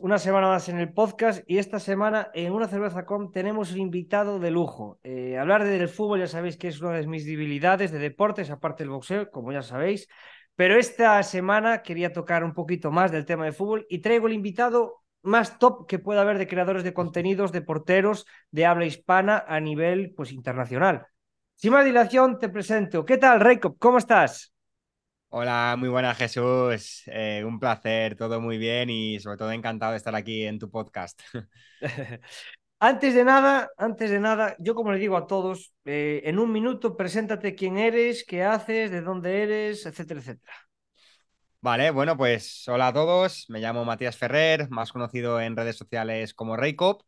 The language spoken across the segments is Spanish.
una semana más en el podcast y esta semana en Una Cerveza Com tenemos un invitado de lujo. Eh, hablar del fútbol ya sabéis que es una de mis debilidades de deportes, aparte del boxeo, como ya sabéis, pero esta semana quería tocar un poquito más del tema de fútbol y traigo el invitado más top que pueda haber de creadores de contenidos, de porteros, de habla hispana a nivel pues internacional. Sin más dilación, te presento. ¿Qué tal, rey ¿Cómo estás? Hola, muy buenas Jesús. Eh, un placer, todo muy bien y sobre todo encantado de estar aquí en tu podcast. antes de nada, antes de nada, yo como le digo a todos, eh, en un minuto preséntate quién eres, qué haces, de dónde eres, etcétera, etcétera. Vale, bueno, pues hola a todos. Me llamo Matías Ferrer, más conocido en redes sociales como Raycop,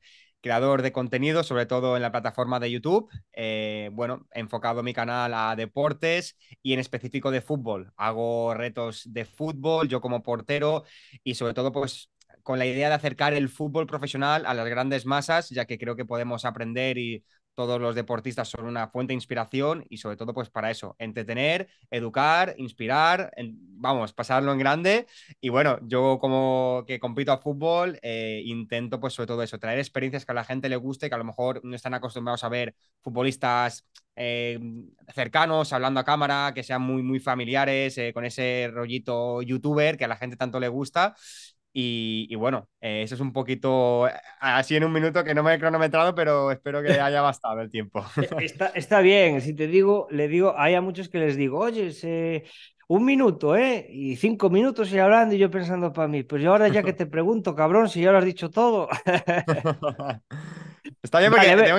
creador de contenido, sobre todo en la plataforma de YouTube. Eh, bueno, he enfocado mi canal a deportes y en específico de fútbol. Hago retos de fútbol, yo como portero y sobre todo pues con la idea de acercar el fútbol profesional a las grandes masas, ya que creo que podemos aprender y todos los deportistas son una fuente de inspiración y sobre todo pues para eso, entretener, educar, inspirar, vamos, pasarlo en grande y bueno, yo como que compito a fútbol eh, intento pues sobre todo eso, traer experiencias que a la gente le guste, que a lo mejor no están acostumbrados a ver futbolistas eh, cercanos, hablando a cámara, que sean muy, muy familiares, eh, con ese rollito youtuber que a la gente tanto le gusta y, bueno, eh, eso es un poquito así en un minuto que no me he cronometrado, pero espero que haya bastado el tiempo. Eh, está, bien, si te digo, le digo, hay a muchos que les digo, oye, un minuto, ¿eh? Y cinco minutos y hablando y yo pensando para mí. Pues yo ahora ya que te pregunto, cabrón, si ya lo has dicho todo. Está bien, porque tengo,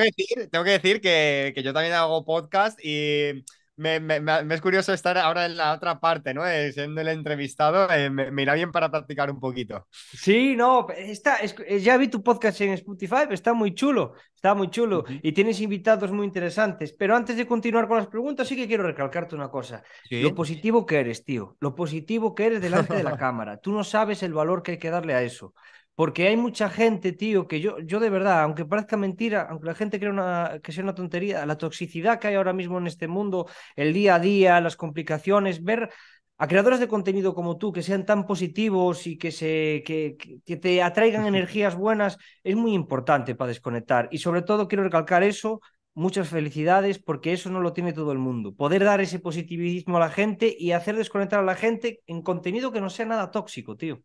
que decir, que que, yo también hago podcast y me, es curioso estar ahora en la otra parte, ¿no? Eh, siendo el entrevistado, eh, me, irá bien para practicar un poquito. Sí, no, está, eh, ya vi tu podcast en Spotify, está muy chulo, está muy chulo y tienes invitados muy interesantes. Pero antes de continuar con las preguntas, sí que quiero recalcarte una cosa. Lo positivo que eres, tío, lo positivo que eres delante de la cámara. Tú no sabes el valor que hay que darle a eso. Porque hay mucha gente, tío, que yo, yo de verdad, aunque parezca mentira, aunque la gente crea una, que sea una tontería, la toxicidad que hay ahora mismo en este mundo, el día a día, las complicaciones, ver a creadores de contenido como tú que sean tan positivos y que, se, que te atraigan energías buenas es muy importante para desconectar. Y sobre todo quiero recalcar eso, muchas felicidades porque eso no lo tiene todo el mundo. Poder dar ese positivismo a la gente y hacer desconectar a la gente en contenido que no sea nada tóxico, tío.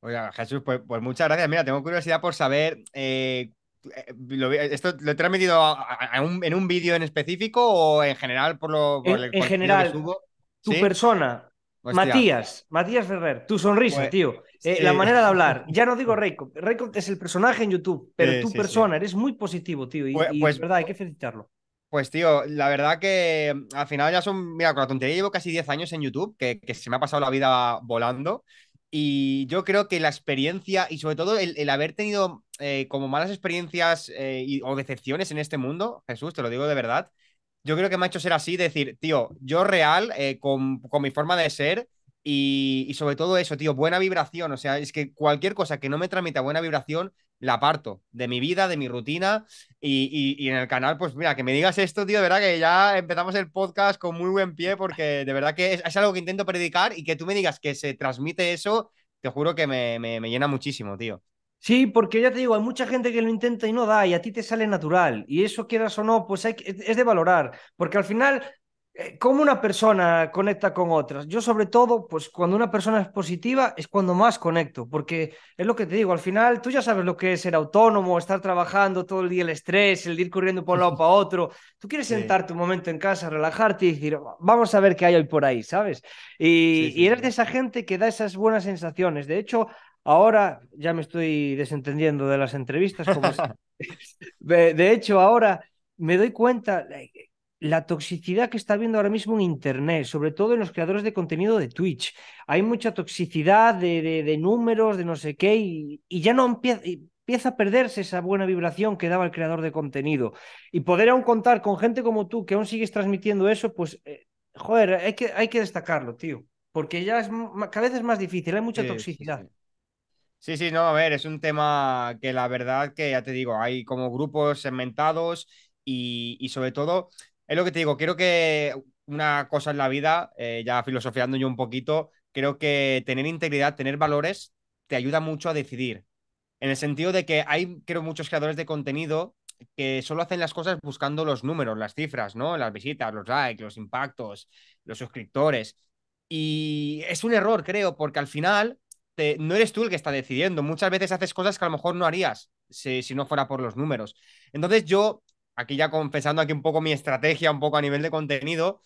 Oiga, Jesús, pues, pues, muchas gracias. Mira, tengo curiosidad por saber. Eh, eh, ¿Esto lo he transmitido en un vídeo en específico o en general por lo por en, el, en general, tu persona, Matías, Matías Ferrer, tu sonrisa, pues, tío. Eh, la manera de hablar. Ya no digo Reiko. Reiko es el personaje en YouTube, pero tu persona, eres muy positivo, tío. Y, pues, es verdad, hay que felicitarlo. Pues tío, la verdad que mm, al final ya son, mira, con la tontería llevo casi 10 años en YouTube, que se me ha pasado la vida volando. Y yo creo que la experiencia y sobre todo el, haber tenido eh, como malas experiencias eh, o decepciones en este mundo, Jesús, te lo digo de verdad, yo creo que me ha hecho ser así, decir, tío, yo real, eh, con, mi forma de ser y, y, sobre todo eso, tío, buena vibración, o sea, es que cualquier cosa que no me transmita buena vibración, la parto de mi vida, de mi rutina y, en el canal, pues mira, que me digas esto, tío, de verdad que ya empezamos el podcast con muy buen pie porque de verdad que es, algo que intento predicar y que tú me digas que se transmite eso, te juro que me, me, llena muchísimo, tío. Sí, porque ya te digo, hay mucha gente que lo intenta y no da, y a ti te sale natural. Y eso, quieras o no, pues es de valorar. Porque al final, eh, ¿Cómo una persona conecta con otras? Yo sobre todo, pues cuando una persona es positiva es cuando más conecto, porque es lo que te digo, al final tú ya sabes lo que es ser autónomo, estar trabajando todo el día el estrés, el ir corriendo por un lado para otro. Tú quieres sentarte un momento en casa, relajarte y decir, vamos a ver qué hay hoy por ahí, ¿sabes? Y, eres de esa gente que da esas buenas sensaciones. De hecho, ahora ya me estoy desentendiendo de las entrevistas. de hecho, ahora me doy cuenta eh, la toxicidad que está habiendo ahora mismo en Internet, sobre todo en los creadores de contenido de Twitch. Hay mucha toxicidad de, números, de no sé qué, y, ya no empieza, a perderse esa buena vibración que daba el creador de contenido. Y poder aún contar con gente como tú que aún sigues transmitiendo eso, pues, eh, joder, hay que, hay que destacarlo, tío, porque ya es cada vez es más difícil, hay mucha toxicidad. Sí, sí. no, a ver, es un tema que la verdad que ya te digo, hay como grupos segmentados y sobre todo es lo que te digo, creo que una cosa en la vida, eh, ya filosofiando yo un poquito, creo que tener integridad, tener valores, te ayuda mucho a decidir. En el sentido de que hay, creo, muchos creadores de contenido que solo hacen las cosas buscando los números, las cifras, ¿no? Las visitas, los likes, los impactos, los suscriptores. Y es un error, creo, porque al final no eres tú el que está decidiendo. Muchas veces haces cosas que a lo mejor no harías si, si no fuera por los números. Entonces yo aquí ya confesando aquí un poco mi estrategia, un poco a nivel de contenido,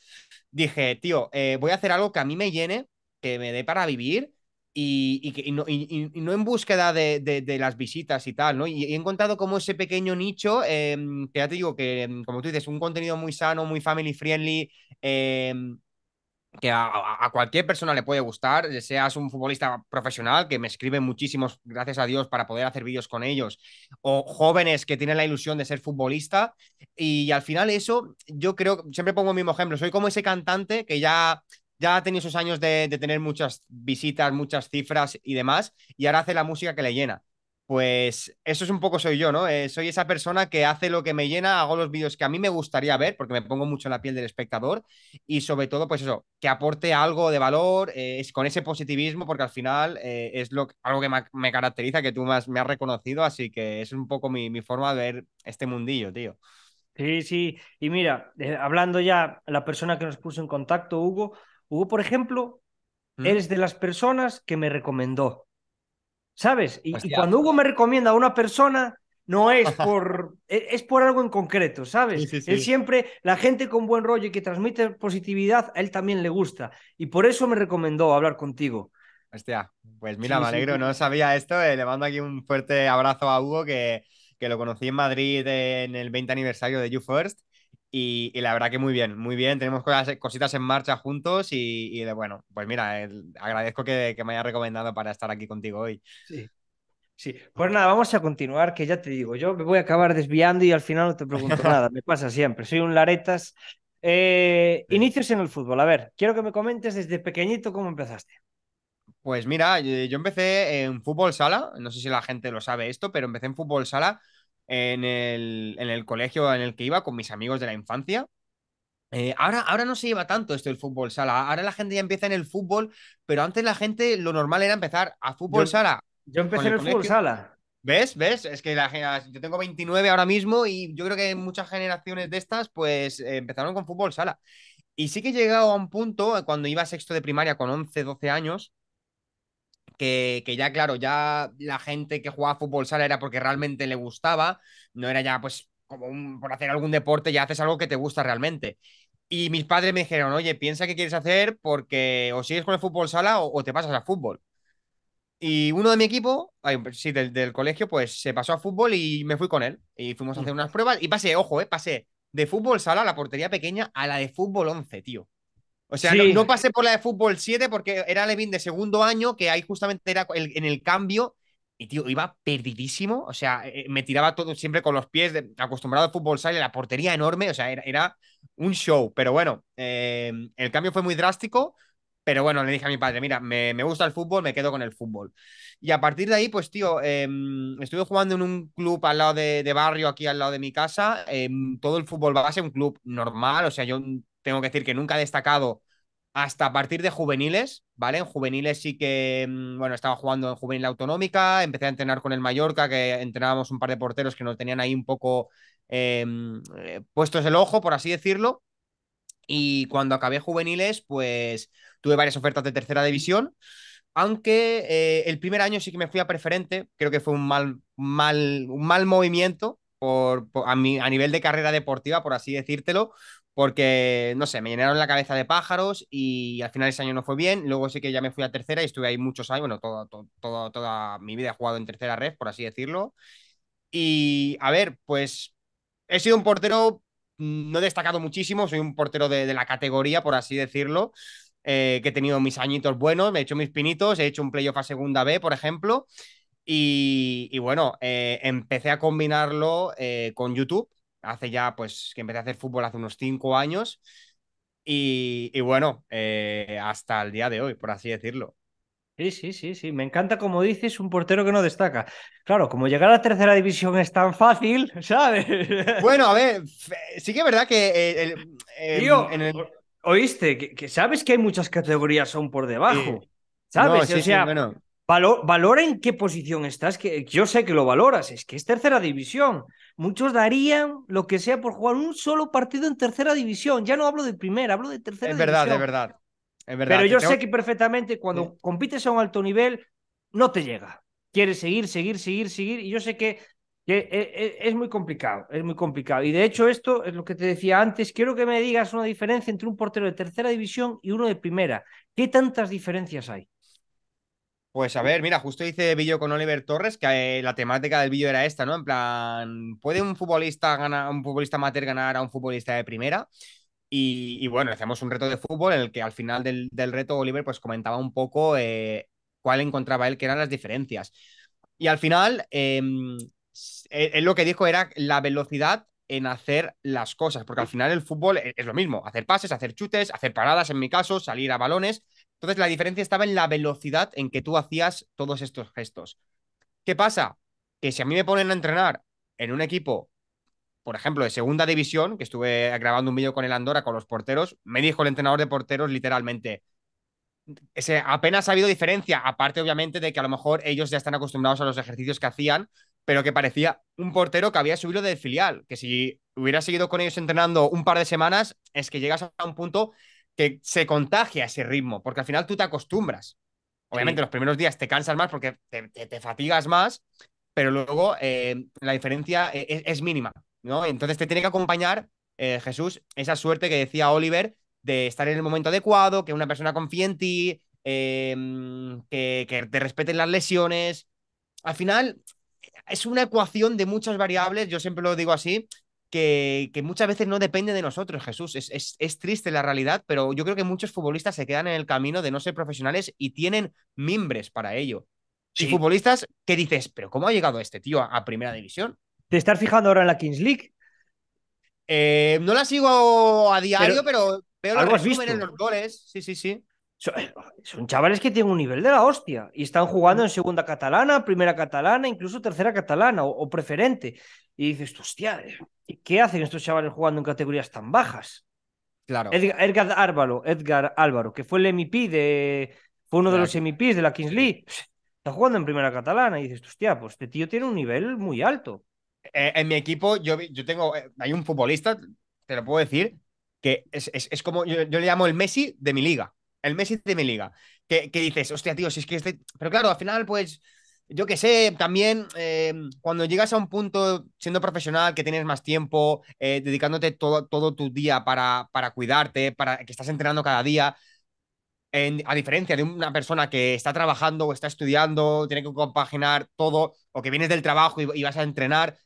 dije, tío, eh, voy a hacer algo que a mí me llene, que me dé para vivir y, no, en búsqueda de, las visitas y tal, ¿no? Y he encontrado como ese pequeño nicho, em, que ya te digo que, em, como tú dices, un contenido muy sano, muy family friendly, em, que a, cualquier persona le puede gustar, eh, seas un futbolista profesional que me escribe muchísimos, gracias a Dios, para poder hacer vídeos con ellos, o jóvenes que tienen la ilusión de ser futbolista. Y al final eso, yo creo, siempre pongo el mismo ejemplo, soy como ese cantante que ya, ya ha tenido esos años de tener muchas visitas, muchas cifras y demás, y ahora hace la música que le llena pues eso es un poco soy yo, ¿no? Eh, soy esa persona que hace lo que me llena, hago los vídeos que a mí me gustaría ver, porque me pongo mucho en la piel del espectador, y sobre todo, pues eso, que aporte algo de valor, eh, es con ese positivismo, porque al final eh, es lo, algo que me, caracteriza, que tú más me has reconocido, así que es un poco mi, forma de ver este mundillo, tío. Sí, sí, y mira, hablando ya la persona que nos puso en contacto, Hugo, Hugo, por ejemplo, ¿Mm? eres de las personas que me recomendó. ¿sabes? Y, cuando Hugo me recomienda a una persona, no es por, e, es por algo en concreto, ¿sabes? Él siempre, la gente con buen rollo y que transmite positividad, a él también le gusta. Y por eso me recomendó hablar contigo. Hostia, pues mira, me alegro, no sabía esto. Eh, le mando aquí un fuerte abrazo a Hugo que, que lo conocí en Madrid eh, en el 20 aniversario de You First y, la verdad que muy bien, muy bien. Tenemos cosas, cositas en marcha juntos y, bueno, pues mira, agradezco que, me hayas recomendado para estar aquí contigo hoy. Sí. Sí, pues nada, vamos a continuar, que ya te digo, yo me voy a acabar desviando y al final no te pregunto nada, me pasa siempre, soy un laretas. Eh, inicios en el fútbol, a ver, quiero que me comentes desde pequeñito cómo empezaste. Pues mira, yo empecé en fútbol sala, no sé si la gente lo sabe esto, pero empecé en fútbol sala en el, en el colegio en el que iba con mis amigos de la infancia. Eh, ahora, ahora no se lleva tanto esto del fútbol sala. Ahora la gente ya empieza en el fútbol, pero antes la gente lo normal era empezar a fútbol sala. Yo empecé en el, fútbol sala. ¿Ves? ¿Ves? Es que la, yo tengo 29 ahora mismo y yo creo que muchas generaciones de estas pues eh, empezaron con fútbol sala. Y sí que he llegado a un punto, cuando iba sexto de primaria con 11, 12 años, que, ya, claro, ya la gente que jugaba fútbol sala era porque realmente le gustaba, no era ya pues como por hacer algún deporte, ya haces algo que te gusta realmente. Y mis padres me dijeron, oye, piensa qué quieres hacer porque o sigues con el fútbol sala o, te pasas a fútbol. Y uno de mi equipo, pues, sí, del, colegio, pues se pasó a fútbol y me fui con él. Y fuimos a mm. hacer unas pruebas y pasé, ojo, eh, pasé de fútbol sala a la portería pequeña a la de fútbol 11, tío. O sea, no, pasé por la de fútbol 7 porque era Levin de segundo año, que ahí justamente era en el cambio. Y tío, iba perdidísimo. O sea, eh, eh, me tiraba todo siempre con los pies, de, acostumbrado al fútbol sale, la portería enorme. O sea, era, un show. Pero bueno, em, el cambio fue muy drástico. Pero bueno, le dije a mi padre, mira, me, gusta el fútbol, me quedo con el fútbol. Y a partir de ahí, pues tío, em, estuve jugando en un club al lado de, barrio, aquí al lado de mi casa, em, todo el fútbol va a ser un club normal, o sea, yo tengo que decir que nunca he destacado hasta a partir de juveniles, ¿vale? En juveniles sí que, mm, bueno, estaba jugando en juvenil autonómica, empecé a entrenar con el Mallorca, que entrenábamos un par de porteros que nos tenían ahí un poco em, eh, puestos el ojo, por así decirlo. Y cuando acabé juveniles, pues tuve varias ofertas de tercera división, aunque eh, el primer año sí que me fui a preferente, creo que fue un mal, mal, un mal movimiento, por, a, a, nivel de carrera deportiva, por así decírtelo, porque, no sé, me llenaron la cabeza de pájaros y al final ese año no fue bien. Luego sí que ya me fui a tercera y estuve ahí muchos años, bueno, toda, toda, mi vida he jugado en tercera red, por así decirlo. Y, a ver, pues he sido un portero, mm, no he destacado muchísimo, soy un portero de, la categoría, por así decirlo. Eh, que he tenido mis añitos buenos, me he hecho mis pinitos, he hecho un playoff a segunda B, por ejemplo, y, bueno, eh, empecé a combinarlo eh, con YouTube, hace ya, pues, que empecé a hacer fútbol hace unos cinco años. Y, bueno, eh, hasta el día de hoy, por así decirlo. Sí, sí, sí, sí. Me encanta, como dices, un portero que no destaca. Claro, como llegar a la tercera división es tan fácil, ¿sabes? Bueno, a ver, sí que es verdad que eh, em, Tío, oíste, que, sabes que hay muchas categorías son por debajo. ¿Sabes? o sea, bueno valora en qué posición estás, que yo sé que lo valoras, es que es tercera división. Muchos darían lo que sea por jugar un solo partido en tercera división. Ya no hablo de primera, hablo de tercera división. Verdad, es verdad, es verdad. Pero yo sé que perfectamente cuando compites a un alto nivel, no te llega. Quieres seguir, seguir, seguir, seguir. Y yo sé que eh, eh, es muy complicado, es muy complicado. Y de hecho, esto es lo que te decía antes. Quiero que me digas una diferencia entre un portero de tercera división y uno de primera. ¿Qué tantas diferencias hay? Pues a ver, mira, justo hice vídeo con Oliver Torres que eh, la temática del vídeo era esta, ¿no? En plan, ¿puede un futbolista ganar, un futbolista amateur ganar a un futbolista de primera? Y, bueno, hacemos un reto de fútbol en el que al final del, reto Oliver pues comentaba un poco eh, cuál encontraba él que eran las diferencias. Y al final, em, e, él lo que dijo era la velocidad en hacer las cosas, porque al final el fútbol e, es lo mismo, hacer pases, hacer chutes, hacer paradas en mi caso, salir a balones, entonces la diferencia estaba en la velocidad en que tú hacías todos estos gestos. ¿Qué pasa? Que si a mí me ponen a entrenar en un equipo, por ejemplo, de segunda división, que estuve grabando un vídeo con el Andorra, con los porteros, me dijo el entrenador de porteros literalmente, ese, apenas ha habido diferencia, aparte obviamente de que a lo mejor ellos ya están acostumbrados a los ejercicios que hacían, pero que parecía un portero que había subido de filial, que si hubiera seguido con ellos entrenando un par de semanas, es que llegas a un punto que se contagia ese ritmo, porque al final tú te acostumbras. Obviamente los primeros días te cansas más porque te, fatigas más, pero luego eh, la diferencia e, e, es, mínima, ¿no? Entonces te tiene que acompañar, eh, Jesús, esa suerte que decía Oliver de estar en el momento adecuado, que una persona confíe en ti, em, que, que, te respeten las lesiones. Al final es una ecuación de muchas variables, yo siempre lo digo así, que, muchas veces no depende de nosotros, Jesús. Es, triste la realidad, pero yo creo que muchos futbolistas se quedan en el camino de no ser profesionales y tienen mimbres para ello. Y futbolistas que dices, pero ¿cómo ha llegado este tío a, primera división? ¿Te estás fijando ahora en la Kings League? Eh, no la sigo a diario, pero, pero veo los en los goles. Sí, sí, sí. Eh, son chavales que tienen un nivel de la hostia y están jugando en segunda catalana, primera catalana, incluso tercera catalana o, preferente. Y dices, hostia, eh, ¿qué hacen estos chavales jugando en categorías tan bajas? Claro. Edgar, Álvaro, Edgar Álvaro, que fue el MVP de. Fue uno de los MPs de la Kings League. Está jugando en primera catalana y dices, hostia, pues este tío tiene un nivel muy alto. Eh, en mi equipo, yo, yo tengo. hay un futbolista, te lo puedo decir, que es, como. yo le llamo el Messi de mi liga el Messi de mi liga. Que, dices, hostia, tío, si es que este. Pero claro, al final, pues. Yo qué sé, también em, cuando llegas a un punto siendo profesional, que tienes más tiempo, eh, dedicándote todo, todo tu día para, para cuidarte, para que estás entrenando cada día, en, a diferencia de una persona que está trabajando o está estudiando, tiene que compaginar todo, o que vienes del trabajo y, y, vas a entrenar,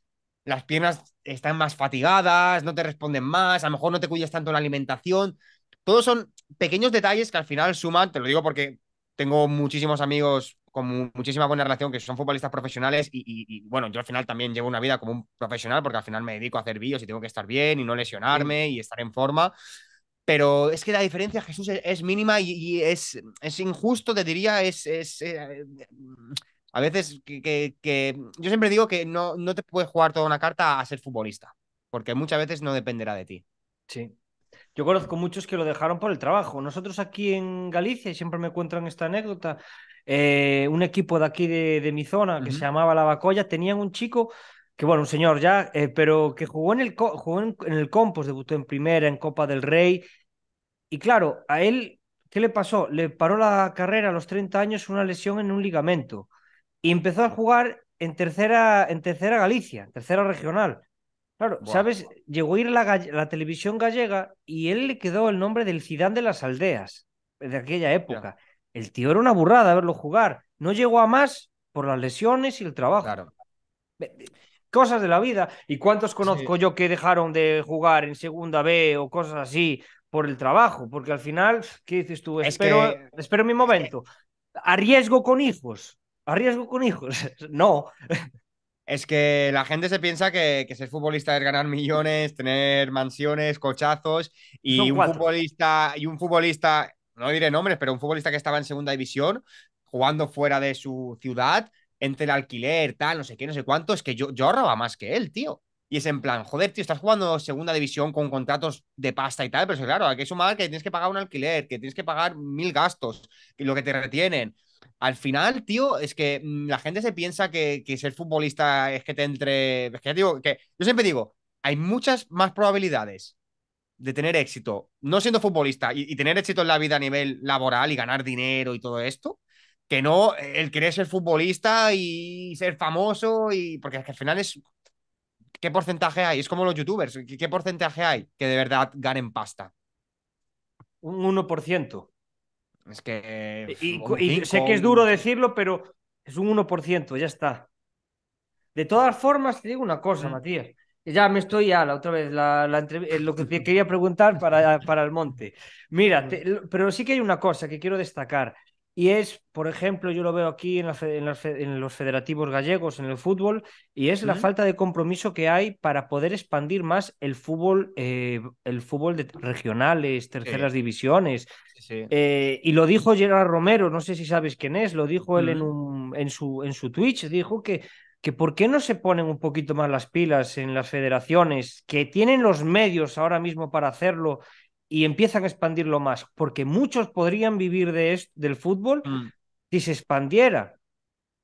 las piernas están más fatigadas, no te responden más, a lo mejor no te cuidas tanto la alimentación. Todos son pequeños detalles que al final suman, te lo digo porque tengo muchísimos amigos con muchísima buena relación que son futbolistas profesionales y, bueno, yo al final también llevo una vida como un profesional porque al final me dedico a hacer vídeos y tengo que estar bien y no lesionarme y estar en forma. Pero es que la diferencia, Jesús, e-, es, mínima y, es, es, injusto, te diría, es... es eh, a veces que, que, yo siempre digo que no, no te puedes jugar toda una carta a ser futbolista, porque muchas veces no dependerá de ti. Sí, yo conozco muchos que lo dejaron por el trabajo. Nosotros aquí en Galicia, y siempre me cuentan esta anécdota, eh, un equipo de aquí de, mi zona que se llamaba La Bacoya, tenían un chico que bueno, un señor ya, eh, pero que jugó en el jugó en, Compos, debutó en primera, en Copa del Rey. Y claro, a él, ¿qué le pasó? Le paró la carrera a los 30 años una lesión en un ligamento. Y empezó a jugar en tercera, en tercera Galicia, tercera regional. Claro, ¿sabes? Llegó a ir la, televisión gallega y él le quedó el nombre del cidán de las aldeas eh, de aquella época. El tío era una burrada verlo jugar. No llegó a más por las lesiones y el trabajo. Cosas de la vida. ¿Y cuántos conozco yo que dejaron de jugar en segunda B o cosas así por el trabajo? Porque al final, ¿qué dices tú? espero, espero mi momento. ¿Arriesgo con hijos? ¿Arriesgo con hijos? no es que la gente se piensa que, que, ser futbolista es ganar millones, tener mansiones, cochazos y un futbolista y un futbolista, no diré nombres, pero un futbolista que estaba en segunda división jugando fuera de su ciudad entre el alquiler, tal, no sé qué, no sé cuánto, es que yo, yo ahorraba más que él, tío. Y es en plan, joder, tío, estás jugando segunda división con contratos de pasta y tal, pero claro, hay que sumar que tienes que pagar un alquiler, que tienes que pagar mil gastos, lo que te retienen, al final, tío, es que mm, la gente se piensa que, ser futbolista es que te entre. Es que, digo, que yo siempre digo, hay muchas más probabilidades de tener éxito no siendo futbolista y, tener éxito en la vida a nivel laboral y ganar dinero y todo esto, que no el querer ser futbolista y ser famoso y. Porque es que al final es. ¿Qué porcentaje hay? Es como los youtubers. qué porcentaje hay que de verdad ganen pasta? Un 1%. Es que. Eh, y, sé que es duro decirlo, pero es un 1%, ya está. De todas formas, te digo una cosa, Matías. Ya me estoy a la otra vez, la, la eh, lo que quería preguntar para, para el monte. Mira, pero sí que hay una cosa que quiero destacar. Y es, por ejemplo, yo lo veo aquí en, en, los federativos gallegos, en el fútbol, y es la falta de compromiso que hay para poder expandir más el fútbol, eh, el fútbol de regionales, terceras divisiones. Eh, y lo dijo Gerard Romero, no sé si sabes quién es, lo dijo él en, un, en, su, en su Twitch, dijo que que por qué no se ponen un poquito más las pilas en las federaciones, que tienen los medios ahora mismo para hacerlo y empiezan a expandirlo más, porque muchos podrían vivir de esto, del fútbol mm. si se expandiera,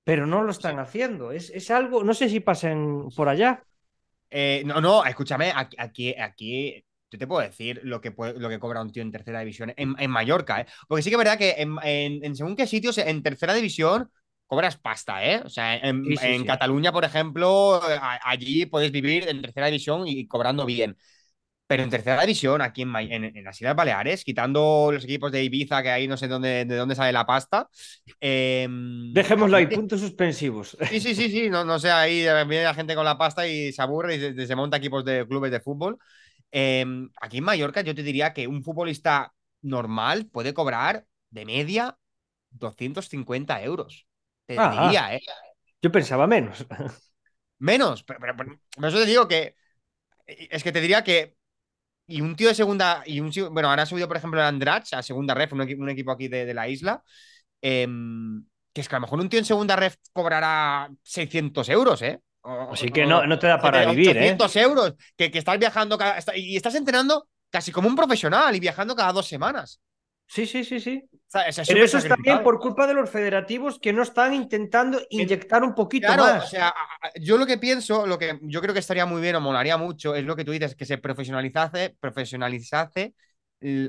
pero no lo están haciendo. Es, algo, no sé si pasen por allá. Eh, no, no, escúchame, aquí, aquí yo te puedo decir lo que, lo que cobra un tío en tercera división en, Mallorca, ¿eh? Porque sí que es verdad que en, según qué sitios, en tercera división cobras pasta, ¿eh? O sea, en, Cataluña, por ejemplo, allí puedes vivir en tercera división y cobrando bien pero en tercera división, aquí en, en, las Islas Baleares, quitando los equipos de Ibiza, que ahí no sé dónde, de dónde sale la pasta. Em, Dejémoslo ahí, puntos suspensivos. Sí, sí, sí, sí, no, no sé, ahí viene la gente con la pasta y se aburre y se, monta equipos de clubes de fútbol. Em, aquí en Mallorca yo te diría que un futbolista normal puede cobrar de media 250 euros. Te diría, ¿eh? Yo pensaba menos. Menos, pero, pero eso te digo que eh, es que te diría que y un tío de segunda, y un bueno, ahora ha subido, por ejemplo, el Andrach a segunda ref, un, equipo, un equipo aquí de, la isla, em, que es que a lo mejor un tío en segunda ref cobrará 600 euros, ¿eh? O, Así que no, no te da para vivir, 800 ¿eh? euros, que, que estás viajando cada, y estás entrenando casi como un profesional y viajando cada dos semanas. Sí, sí, sí, sí. Pero eso es también por culpa de los federativos que no están intentando inyectar un poquito más. O sea, yo lo que pienso, lo que yo creo que estaría muy bien o molaría mucho, es lo que tú dices, que se profesionalizase, profesionalizase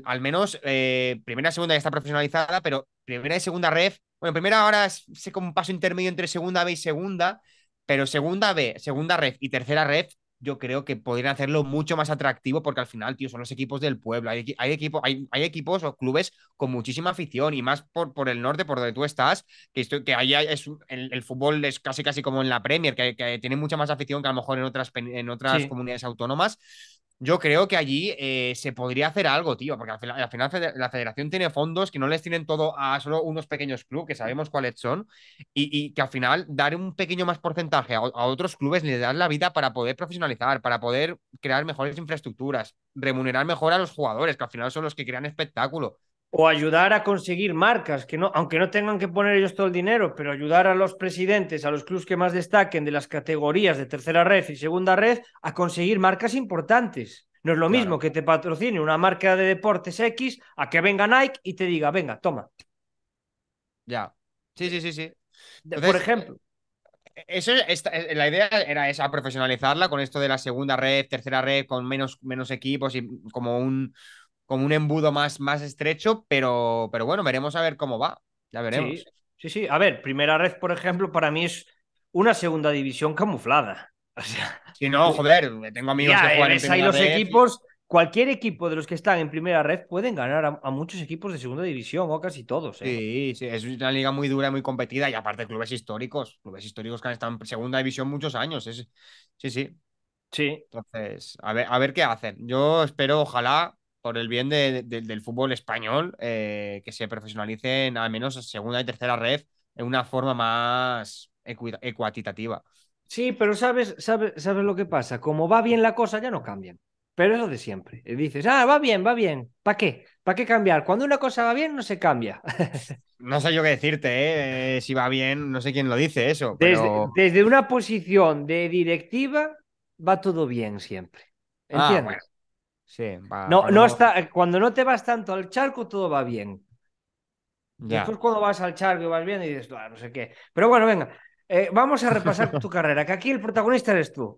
al menos eh, primera y segunda ya está profesionalizada, pero primera y segunda ref, bueno, primera ahora es como un paso intermedio entre segunda B y segunda, pero segunda B, segunda ref y tercera ref yo creo que podrían hacerlo mucho más atractivo porque al final, tío, son los equipos del pueblo. Hay, hay, equipo, hay, hay equipos o clubes con muchísima afición y más por, por el norte, por donde tú estás, que, estoy, que allá es, el, fútbol es casi casi como en la Premier, que, tiene mucha más afición que a lo mejor en otras, en otras comunidades autónomas. Yo creo que allí eh, se podría hacer algo, tío, porque al final, la federación tiene fondos que no les tienen todo a solo unos pequeños clubes, que sabemos cuáles son, y, que al final dar un pequeño más porcentaje a, otros clubes les da la vida para poder profesionalizar, para poder crear mejores infraestructuras, remunerar mejor a los jugadores, que al final son los que crean espectáculo o ayudar a conseguir marcas, que no, aunque no tengan que poner ellos todo el dinero, pero ayudar a los presidentes, a los clubes que más destaquen de las categorías de tercera red y segunda red, a conseguir marcas importantes. No es lo mismo que te patrocine una marca de deportes X a que venga Nike y te diga, venga, toma. Ya. Sí, sí, sí, sí. Por ejemplo. Eh, eso eh, la idea era esa, profesionalizarla con esto de la segunda red, tercera red, con menos, menos equipos y como un, con un embudo más, más estrecho, pero, pero bueno, veremos a ver cómo va. Ya veremos. Sí, sí, A ver, primera red, por ejemplo, para mí es una segunda división camuflada. si no, eh, joder, tengo amigos que juegan en primera los equipos, cualquier equipo de los que están en primera red pueden ganar a, muchos equipos de segunda división o casi todos. ¿eh? Sí, sí, es una liga muy dura, muy competida y aparte clubes históricos, clubes históricos que han estado en segunda división muchos años. Es, sí, sí. Sí. Entonces, a ver, a ver qué hacen. Yo espero, ojalá, por el bien del fútbol español, eh, que se profesionalicen al menos segunda y tercera red en una forma más equitativa Sí, pero sabes, sabes, sabes lo que pasa. Como va bien la cosa, ya no cambian. Pero es lo de siempre. dices, ah, va bien, va bien. ¿Para qué? ¿Para qué cambiar? Cuando una cosa va bien, no se cambia. no sé yo qué decirte, ¿eh? si va bien, no sé quién lo dice eso. Desde, una posición de directiva, va todo bien siempre. Ah, ¿Entiendes? no, no está, cuando no te vas tanto al charco, todo va bien. Después cuando vas al charco y vas bien y dices, no sé qué. Pero bueno, venga, eh, vamos a repasar tu carrera, que aquí el protagonista eres tú.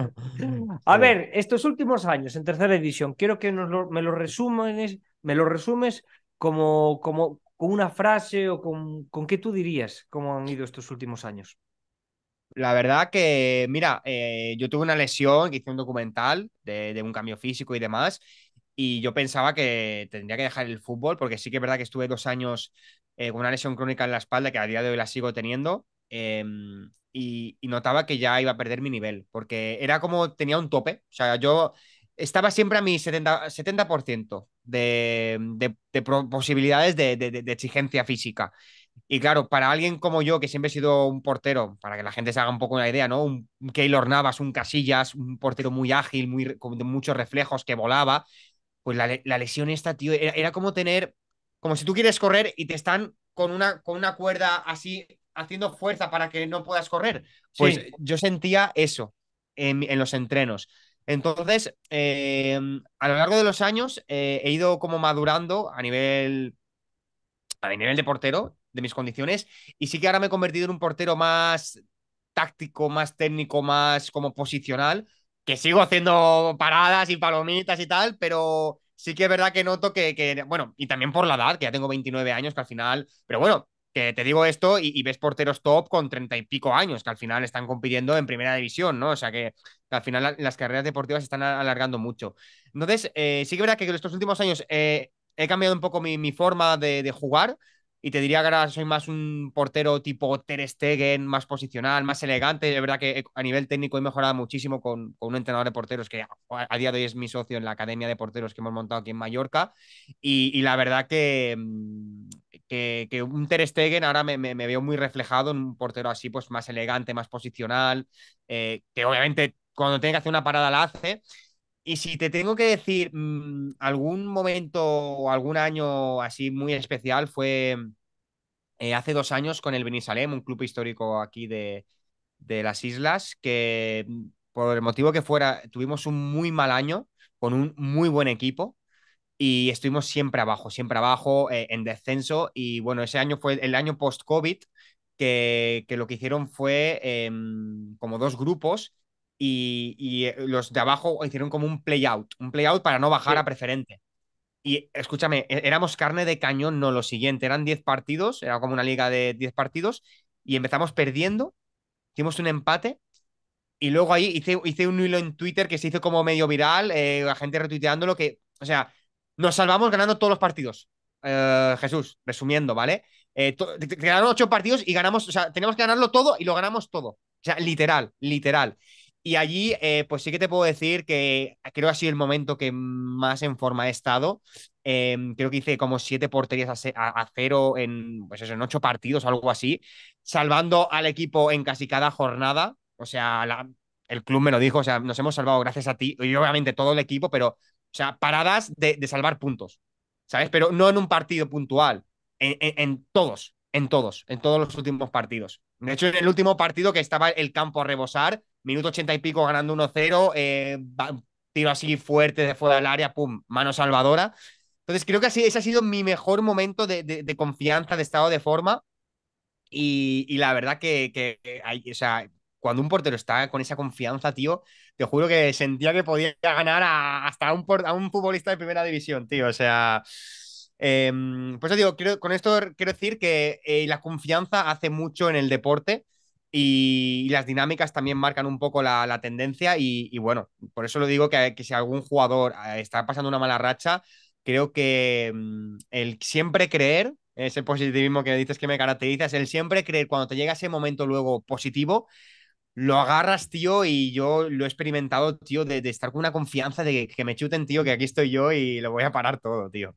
a ver, estos últimos años en tercera edición, quiero que nos lo, me lo resumes, me lo resumes como, como con una frase o con, con qué tú dirías cómo han ido estos últimos años. La verdad que, mira, eh, yo tuve una lesión, hice un documental de, un cambio físico y demás, y yo pensaba que tendría que dejar el fútbol, porque sí que es verdad que estuve dos años eh, con una lesión crónica en la espalda, que a día de hoy la sigo teniendo, em, y, notaba que ya iba a perder mi nivel, porque era como tenía un tope, o sea, yo estaba siempre a mi 70%, 70 de, de, de, posibilidades de exigencia física. Y claro, para alguien como yo, que siempre he sido un portero, para que la gente se haga un poco una idea, ¿no? Un Keylor Navas, un Casillas, un portero muy ágil, muy, con muchos reflejos, que volaba, pues la, lesión esta, tío, era, como tener, como si tú quieres correr y te están con una, con una cuerda así haciendo fuerza para que no puedas correr. Pues yo sentía eso en, los entrenos. Entonces, eh, a lo largo de los años eh, he ido como madurando a nivel, a nivel de portero de mis condiciones. Y sí que ahora me he convertido en un portero más táctico, más técnico, más como posicional, que sigo haciendo paradas y palomitas y tal, pero sí que es verdad que noto que, bueno, y también por la edad, que ya tengo 29 años, que al final, pero bueno, que te digo esto y, ves porteros top con 30 y pico años, que al final están compitiendo en primera división, ¿no? O sea que, al final las carreras deportivas se están alargando mucho. Entonces, eh, sí que es verdad que en estos últimos años eh, he cambiado un poco mi, forma de, de jugar y te diría que ahora soy más un portero tipo Ter Stegen, más posicional, más elegante. De verdad que eh, a nivel técnico he mejorado muchísimo con, un entrenador de porteros que a, día de hoy es mi socio en la academia de porteros que hemos montado aquí en Mallorca. Y, la verdad mm, que, que, un Ter Stegen ahora me, veo muy reflejado en un portero así, pues más elegante, más posicional, eh, que obviamente cuando tiene que hacer una parada la hace, y si te tengo que decir mm, algún momento o algún año así muy especial fue eh, hace dos años con el Benisalem, un club histórico aquí de, de las islas, que mm, por el motivo que fuera tuvimos un muy mal año con un muy buen equipo y estuvimos siempre abajo, siempre abajo, eh, en descenso. Y bueno, ese año fue el año post-COVID, que, lo que hicieron fue em, como dos grupos y, eh, los de abajo hicieron como un play out, un play out para no bajar a preferente. Y escúchame, e, éramos carne de cañón, no lo siguiente, eran 10 partidos, era como una liga de 10 partidos, y empezamos perdiendo, hicimos un empate, y luego ahí hice, hice un hilo en Twitter que se hizo como medio viral, eh, la gente retuiteándolo, que, o sea, nos salvamos ganando todos los partidos. Eh, Jesús, resumiendo, ¿vale? Eh, quedaron ocho partidos y ganamos, o sea, teníamos que ganarlo todo y lo ganamos todo. O sea, literal, literal. Y allí, eh, pues sí que te puedo decir que creo que ha sido el momento que más en forma he estado. Em, creo que hice como siete porterías a, cero en, pues en ocho partidos algo así, salvando al equipo en casi cada jornada. O sea, el club me lo dijo, o sea, nos hemos salvado gracias a ti y obviamente todo el equipo, pero, o sea, paradas de, salvar puntos, ¿sabes? Pero no en un partido puntual, en, en todos, en todos, en todos los últimos partidos. De hecho, en el último partido que estaba el campo a rebosar, minuto ochenta y pico ganando 1-0, eh, tiro así fuerte de fuera del área, pum, mano salvadora. Entonces creo que así, ese ha sido mi mejor momento de, de, confianza, de estado de forma. Y, y la verdad que, que, hay, o sea, cuando un portero está con esa confianza, tío, te juro que sentía que podía ganar hasta a un, a un futbolista de primera división, tío. O sea, eh, pues digo, con esto quiero decir que eh, la confianza hace mucho en el deporte y, las dinámicas también marcan un poco la, tendencia y, bueno, por eso lo digo que, que, si algún jugador eh, está pasando una mala racha, creo que mm, el siempre creer, ese positivismo que dices que me caracteriza, es el siempre creer cuando te llega ese momento luego positivo, lo agarras, tío, y yo lo he experimentado, tío, de, estar con una confianza de que, me chuten, tío, que aquí estoy yo y lo voy a parar todo, tío.